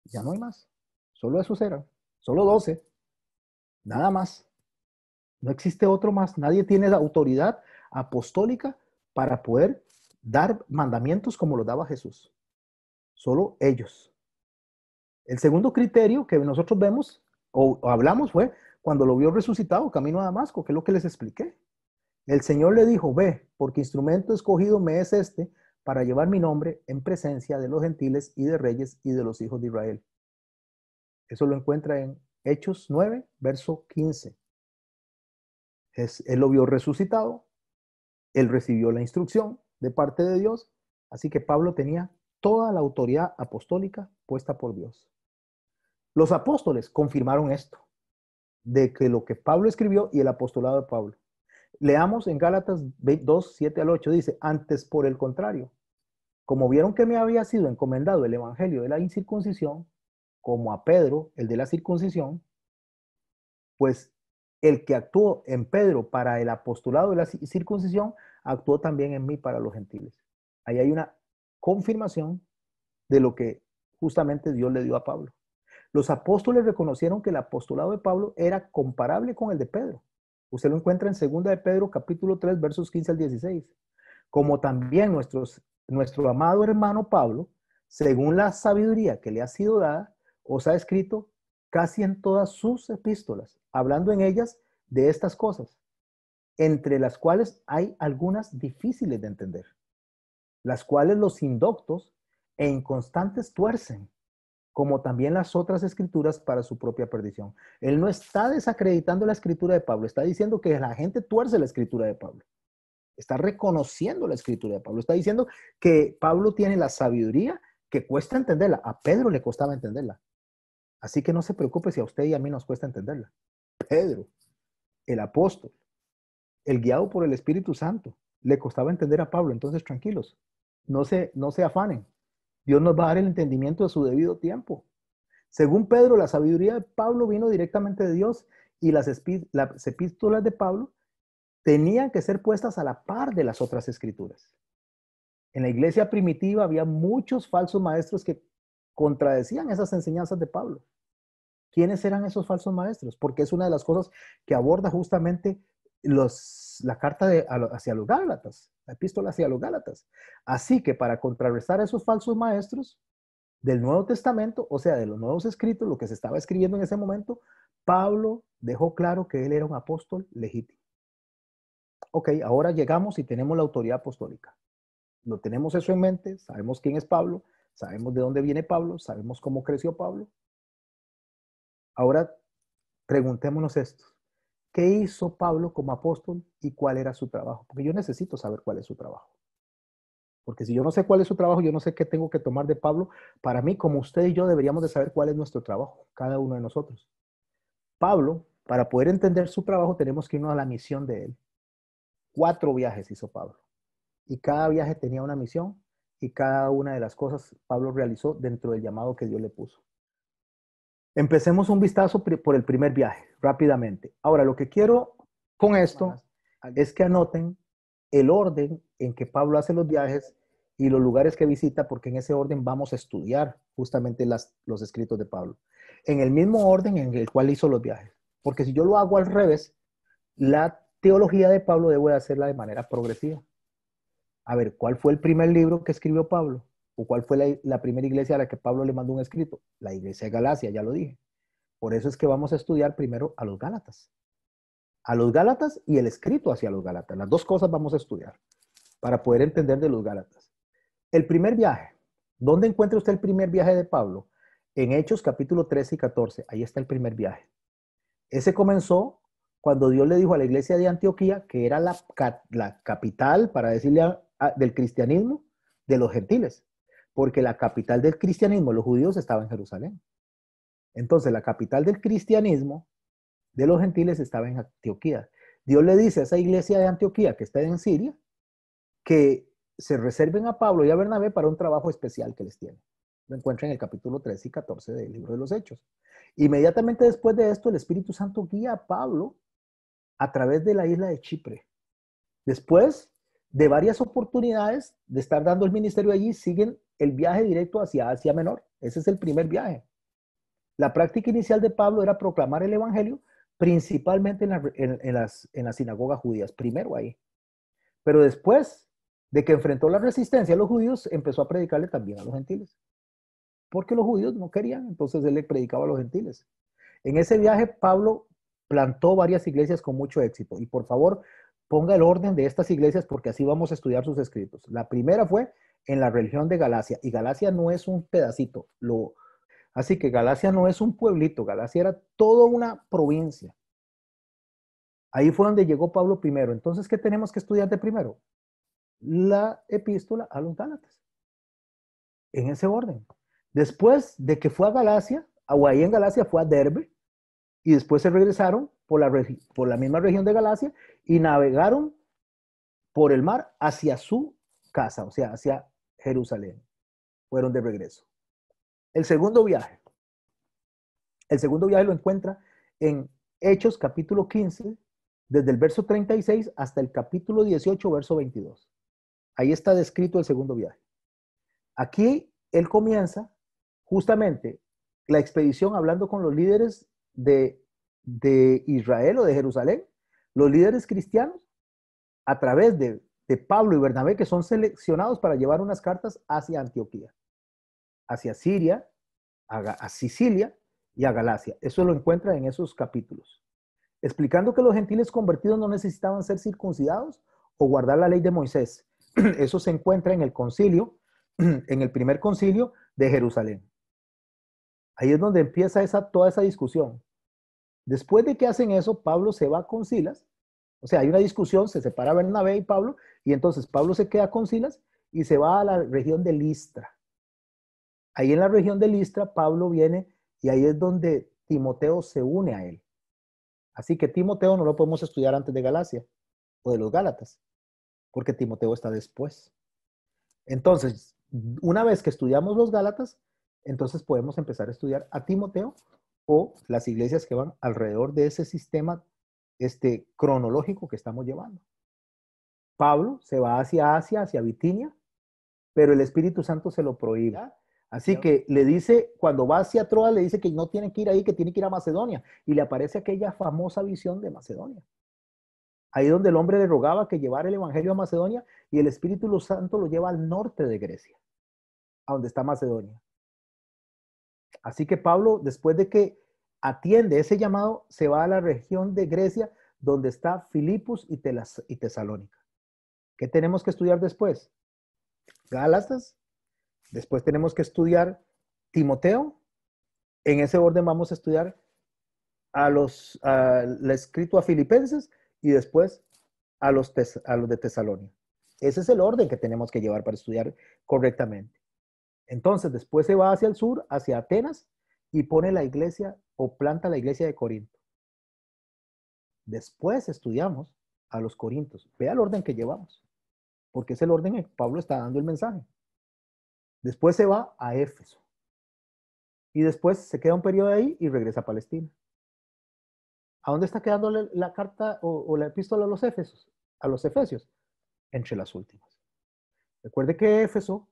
ya no hay más. Solo esos eran. Solo doce. Nada más. No existe otro más. Nadie tiene la autoridad apostólica para poder dar mandamientos como lo daba Jesús. Solo ellos. El segundo criterio que nosotros vemos o hablamos fue cuando lo vio resucitado camino a Damasco, que es lo que les expliqué. El Señor le dijo, ve, porque instrumento escogido me es este para llevar mi nombre en presencia de los gentiles y de reyes y de los hijos de Israel. Eso lo encuentra en Hechos 9, verso 15. él lo vio resucitado, él recibió la instrucción de parte de Dios, así que Pablo tenía toda la autoridad apostólica puesta por Dios. Los apóstoles confirmaron esto, de que lo que Pablo escribió y el apostolado de Pablo. Leamos en Gálatas 2, 7 al 8, dice, antes por el contrario, como vieron que me había sido encomendado el Evangelio de la incircuncisión, como a Pedro, el de la circuncisión, pues el que actuó en Pedro para el apostolado de la circuncisión, actuó también en mí para los gentiles. Ahí hay una confirmación de lo que justamente Dios le dio a Pablo. Los apóstoles reconocieron que el apostolado de Pablo era comparable con el de Pedro. Usted lo encuentra en 2 de Pedro capítulo 3 versos 15 al 16. Como también nuestros, nuestro amado hermano Pablo, según la sabiduría que le ha sido dada, os ha escrito casi en todas sus epístolas, hablando en ellas de estas cosas, entre las cuales hay algunas difíciles de entender, las cuales los indoctos e inconstantes tuercen, como también las otras escrituras para su propia perdición. Él no está desacreditando la escritura de Pablo, está diciendo que la gente tuerce la escritura de Pablo. Está reconociendo la escritura de Pablo, está diciendo que Pablo tiene la sabiduría que cuesta entenderla. A Pedro le costaba entenderla. Así que no se preocupe si a usted y a mí nos cuesta entenderla. Pedro, el apóstol, el guiado por el Espíritu Santo, le costaba entender a Pablo. Entonces, tranquilos, no se, no se afanen. Dios nos va a dar el entendimiento a su debido tiempo. Según Pedro, la sabiduría de Pablo vino directamente de Dios y las epístolas de Pablo tenían que ser puestas a la par de las otras escrituras. En la iglesia primitiva había muchos falsos maestros que contradecían esas enseñanzas de Pablo. ¿Quiénes eran esos falsos maestros? Porque es una de las cosas que aborda justamente la carta de, hacia los Gálatas, la epístola hacia los Gálatas. Así que para contrarrestar a esos falsos maestros del Nuevo Testamento, o sea, de los nuevos escritos, lo que se estaba escribiendo en ese momento, Pablo dejó claro que él era un apóstol legítimo. Ok, ahora llegamos y tenemos la autoridad apostólica. Lo tenemos eso en mente, sabemos quién es Pablo, Sabemos de dónde viene Pablo, sabemos cómo creció Pablo. Ahora preguntémonos esto. ¿Qué hizo Pablo como apóstol y cuál era su trabajo? Porque yo necesito saber cuál es su trabajo. Porque si yo no sé cuál es su trabajo, yo no sé qué tengo que tomar de Pablo. Para mí, como usted y yo, deberíamos de saber cuál es nuestro trabajo, cada uno de nosotros. Pablo, para poder entender su trabajo, tenemos que irnos a la misión de él. Cuatro viajes hizo Pablo. Y cada viaje tenía una misión y cada una de las cosas Pablo realizó dentro del llamado que Dios le puso. Empecemos un vistazo por el primer viaje, rápidamente. Ahora, lo que quiero con esto es que anoten el orden en que Pablo hace los viajes y los lugares que visita, porque en ese orden vamos a estudiar justamente los escritos de Pablo. En el mismo orden en el cual hizo los viajes. Porque si yo lo hago al revés, la teología de Pablo debo de hacerla de manera progresiva a ver, ¿cuál fue el primer libro que escribió Pablo? ¿O cuál fue la, primera iglesia a la que Pablo le mandó un escrito? La iglesia de Galacia, ya lo dije. Por eso es que vamos a estudiar primero a los Gálatas. A los Gálatas y el escrito hacia los Gálatas. Las dos cosas vamos a estudiar para poder entender de los Gálatas. El primer viaje. ¿Dónde encuentra usted el primer viaje de Pablo? En Hechos capítulo 13 y 14. Ahí está el primer viaje. Ese comenzó cuando Dios le dijo a la iglesia de Antioquía, que era la, la capital, para decirle a, Ah, del cristianismo de los gentiles, porque la capital del cristianismo, los judíos, estaba en Jerusalén. Entonces, la capital del cristianismo de los gentiles estaba en Antioquía. Dios le dice a esa iglesia de Antioquía que está en Siria que se reserven a Pablo y a Bernabé para un trabajo especial que les tiene. Lo encuentran en el capítulo 13 y 14 del libro de los Hechos. Inmediatamente después de esto, el Espíritu Santo guía a Pablo a través de la isla de Chipre. Después de varias oportunidades de estar dando el ministerio allí, siguen el viaje directo hacia Asia Menor. Ese es el primer viaje. La práctica inicial de Pablo era proclamar el Evangelio principalmente en, en, las, en las sinagogas judías, primero ahí. Pero después de que enfrentó la resistencia a los judíos, empezó a predicarle también a los gentiles. Porque los judíos no querían, entonces él le predicaba a los gentiles. En ese viaje, Pablo plantó varias iglesias con mucho éxito. Y por favor, ponga el orden de estas iglesias porque así vamos a estudiar sus escritos. La primera fue en la religión de Galacia y Galacia no es un pedacito, lo así que Galacia no es un pueblito, Galacia era toda una provincia. Ahí fue donde llegó Pablo primero. Entonces, ¿qué tenemos que estudiar de primero? La epístola a los En ese orden. Después de que fue a Galacia, o ahí en Galacia fue a Derbe, y después se regresaron por la, misma región de Galacia y navegaron por el mar hacia su casa, o sea, hacia Jerusalén. Fueron de regreso. El segundo viaje. El segundo viaje lo encuentra en Hechos capítulo 15, desde el verso 36 hasta el capítulo 18, verso 22. Ahí está descrito el segundo viaje. Aquí él comienza justamente la expedición hablando con los líderes de de Israel o de Jerusalén, los líderes cristianos, a través de, Pablo y Bernabé, que son seleccionados para llevar unas cartas hacia Antioquía, hacia Siria, a, Sicilia y a Galacia. Eso lo encuentra en esos capítulos. Explicando que los gentiles convertidos no necesitaban ser circuncidados o guardar la ley de Moisés. Eso se encuentra en el concilio, en el primer concilio de Jerusalén. Ahí es donde empieza esa, toda esa discusión. Después de que hacen eso, Pablo se va con Silas. O sea, hay una discusión, se separa Bernabé y Pablo, y entonces Pablo se queda con Silas y se va a la región de Listra. Ahí en la región de Listra, Pablo viene y ahí es donde Timoteo se une a él. Así que Timoteo no lo podemos estudiar antes de Galacia o de los Gálatas, porque Timoteo está después. Entonces, una vez que estudiamos los Gálatas, entonces podemos empezar a estudiar a Timoteo o las iglesias que van alrededor de ese sistema este, cronológico que estamos llevando. Pablo se va hacia Asia, hacia Bitinia, pero el Espíritu Santo se lo prohíbe. Así que le dice, cuando va hacia Troas, le dice que no tiene que ir ahí, que tiene que ir a Macedonia. Y le aparece aquella famosa visión de Macedonia. Ahí donde el hombre le rogaba que llevara el Evangelio a Macedonia y el Espíritu Santo lo lleva al norte de Grecia, a donde está Macedonia. Así que Pablo, después de que atiende ese llamado, se va a la región de Grecia donde está Filipos y, Tesalónica. ¿Qué tenemos que estudiar después? Galatas, Después tenemos que estudiar Timoteo. En ese orden vamos a estudiar a los a, Filipenses y después a los, a los de Tesalónica. Ese es el orden que tenemos que llevar para estudiar correctamente. Entonces, después se va hacia el sur, hacia Atenas, y pone la iglesia o planta la iglesia de Corinto. Después estudiamos a los corintos. Vea el orden que llevamos, porque es el orden en que Pablo está dando el mensaje. Después se va a Éfeso. Y después se queda un periodo ahí y regresa a Palestina. ¿A dónde está quedando la carta o, o la epístola a los Éfesos? A los Efesios, entre las últimas. Recuerde que Éfeso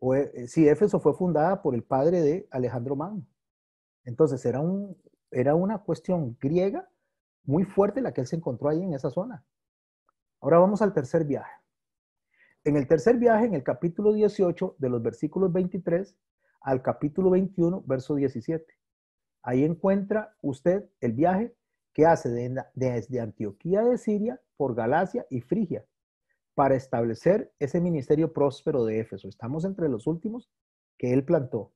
si eh, sí, Éfeso fue fundada por el padre de Alejandro Magno. Entonces era, un, era una cuestión griega muy fuerte la que él se encontró ahí en esa zona. Ahora vamos al tercer viaje. En el tercer viaje, en el capítulo 18, de los versículos 23 al capítulo 21, verso 17. Ahí encuentra usted el viaje que hace desde Antioquía de Siria por Galacia y Frigia, para establecer ese ministerio próspero de Éfeso. Estamos entre los últimos que él plantó.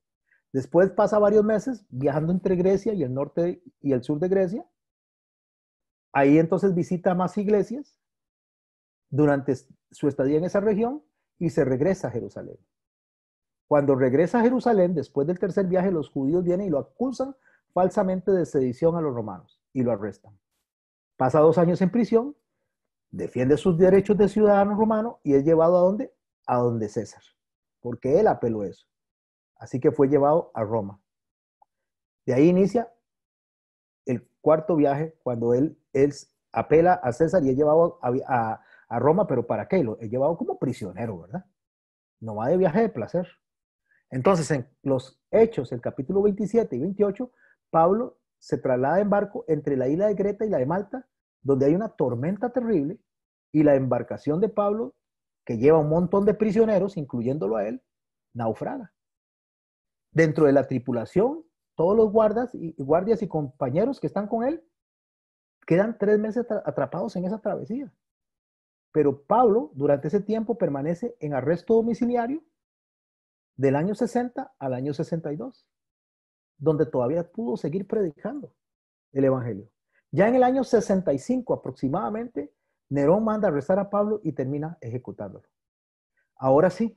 Después pasa varios meses viajando entre Grecia y el norte y el sur de Grecia. Ahí entonces visita más iglesias durante su estadía en esa región y se regresa a Jerusalén. Cuando regresa a Jerusalén, después del tercer viaje, los judíos vienen y lo acusan falsamente de sedición a los romanos y lo arrestan. Pasa dos años en prisión defiende sus derechos de ciudadano romano y es llevado a dónde? A donde César, porque él apeló eso. Así que fue llevado a Roma. De ahí inicia el cuarto viaje, cuando él, apela a César y es llevado a, Roma, pero ¿para qué? Lo es llevado como prisionero, ¿verdad? No va de viaje de placer. Entonces, en los Hechos, el capítulo 27 y 28, Pablo se traslada en barco entre la isla de Creta y la de Malta donde hay una tormenta terrible y la embarcación de Pablo, que lleva un montón de prisioneros, incluyéndolo a él, naufraga. Dentro de la tripulación, todos los guardas y, guardias y compañeros que están con él quedan tres meses atrapados en esa travesía. Pero Pablo durante ese tiempo permanece en arresto domiciliario del año 60 al año 62, donde todavía pudo seguir predicando el Evangelio. Ya en el año 65 aproximadamente, Nerón manda arrestar a Pablo y termina ejecutándolo. Ahora sí,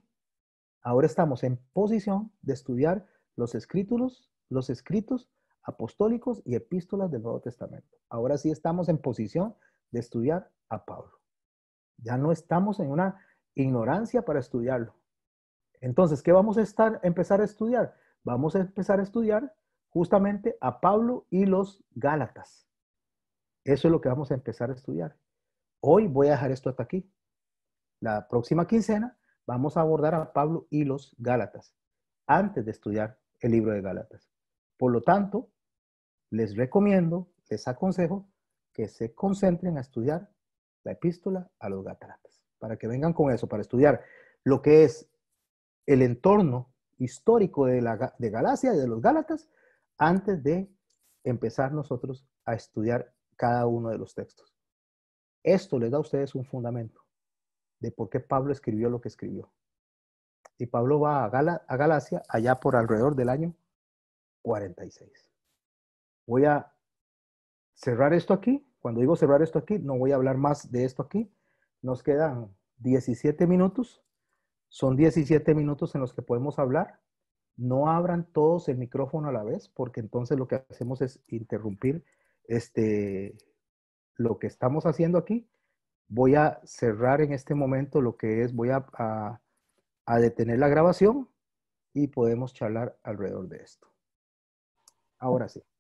ahora estamos en posición de estudiar los escritos, los escritos apostólicos y epístolas del Nuevo Testamento. Ahora sí estamos en posición de estudiar a Pablo. Ya no estamos en una ignorancia para estudiarlo. Entonces, ¿qué vamos a estar, empezar a estudiar? Vamos a empezar a estudiar justamente a Pablo y los Gálatas. Eso es lo que vamos a empezar a estudiar. Hoy voy a dejar esto hasta aquí. La próxima quincena vamos a abordar a Pablo y los Gálatas, antes de estudiar el libro de Gálatas. Por lo tanto, les recomiendo, les aconsejo que se concentren a estudiar la epístola a los Gálatas, para que vengan con eso, para estudiar lo que es el entorno histórico de, Galacia y de los Gálatas, antes de empezar nosotros a estudiar cada uno de los textos. Esto les da a ustedes un fundamento de por qué Pablo escribió lo que escribió. Y Pablo va a, a Galacia allá por alrededor del año 46. Voy a cerrar esto aquí. Cuando digo cerrar esto aquí, no voy a hablar más de esto aquí. Nos quedan 17 minutos. Son 17 minutos en los que podemos hablar. No abran todos el micrófono a la vez, porque entonces lo que hacemos es interrumpir este, lo que estamos haciendo aquí. Voy a cerrar en este momento lo que es, voy a, a detener la grabación y podemos charlar alrededor de esto. Ahora sí.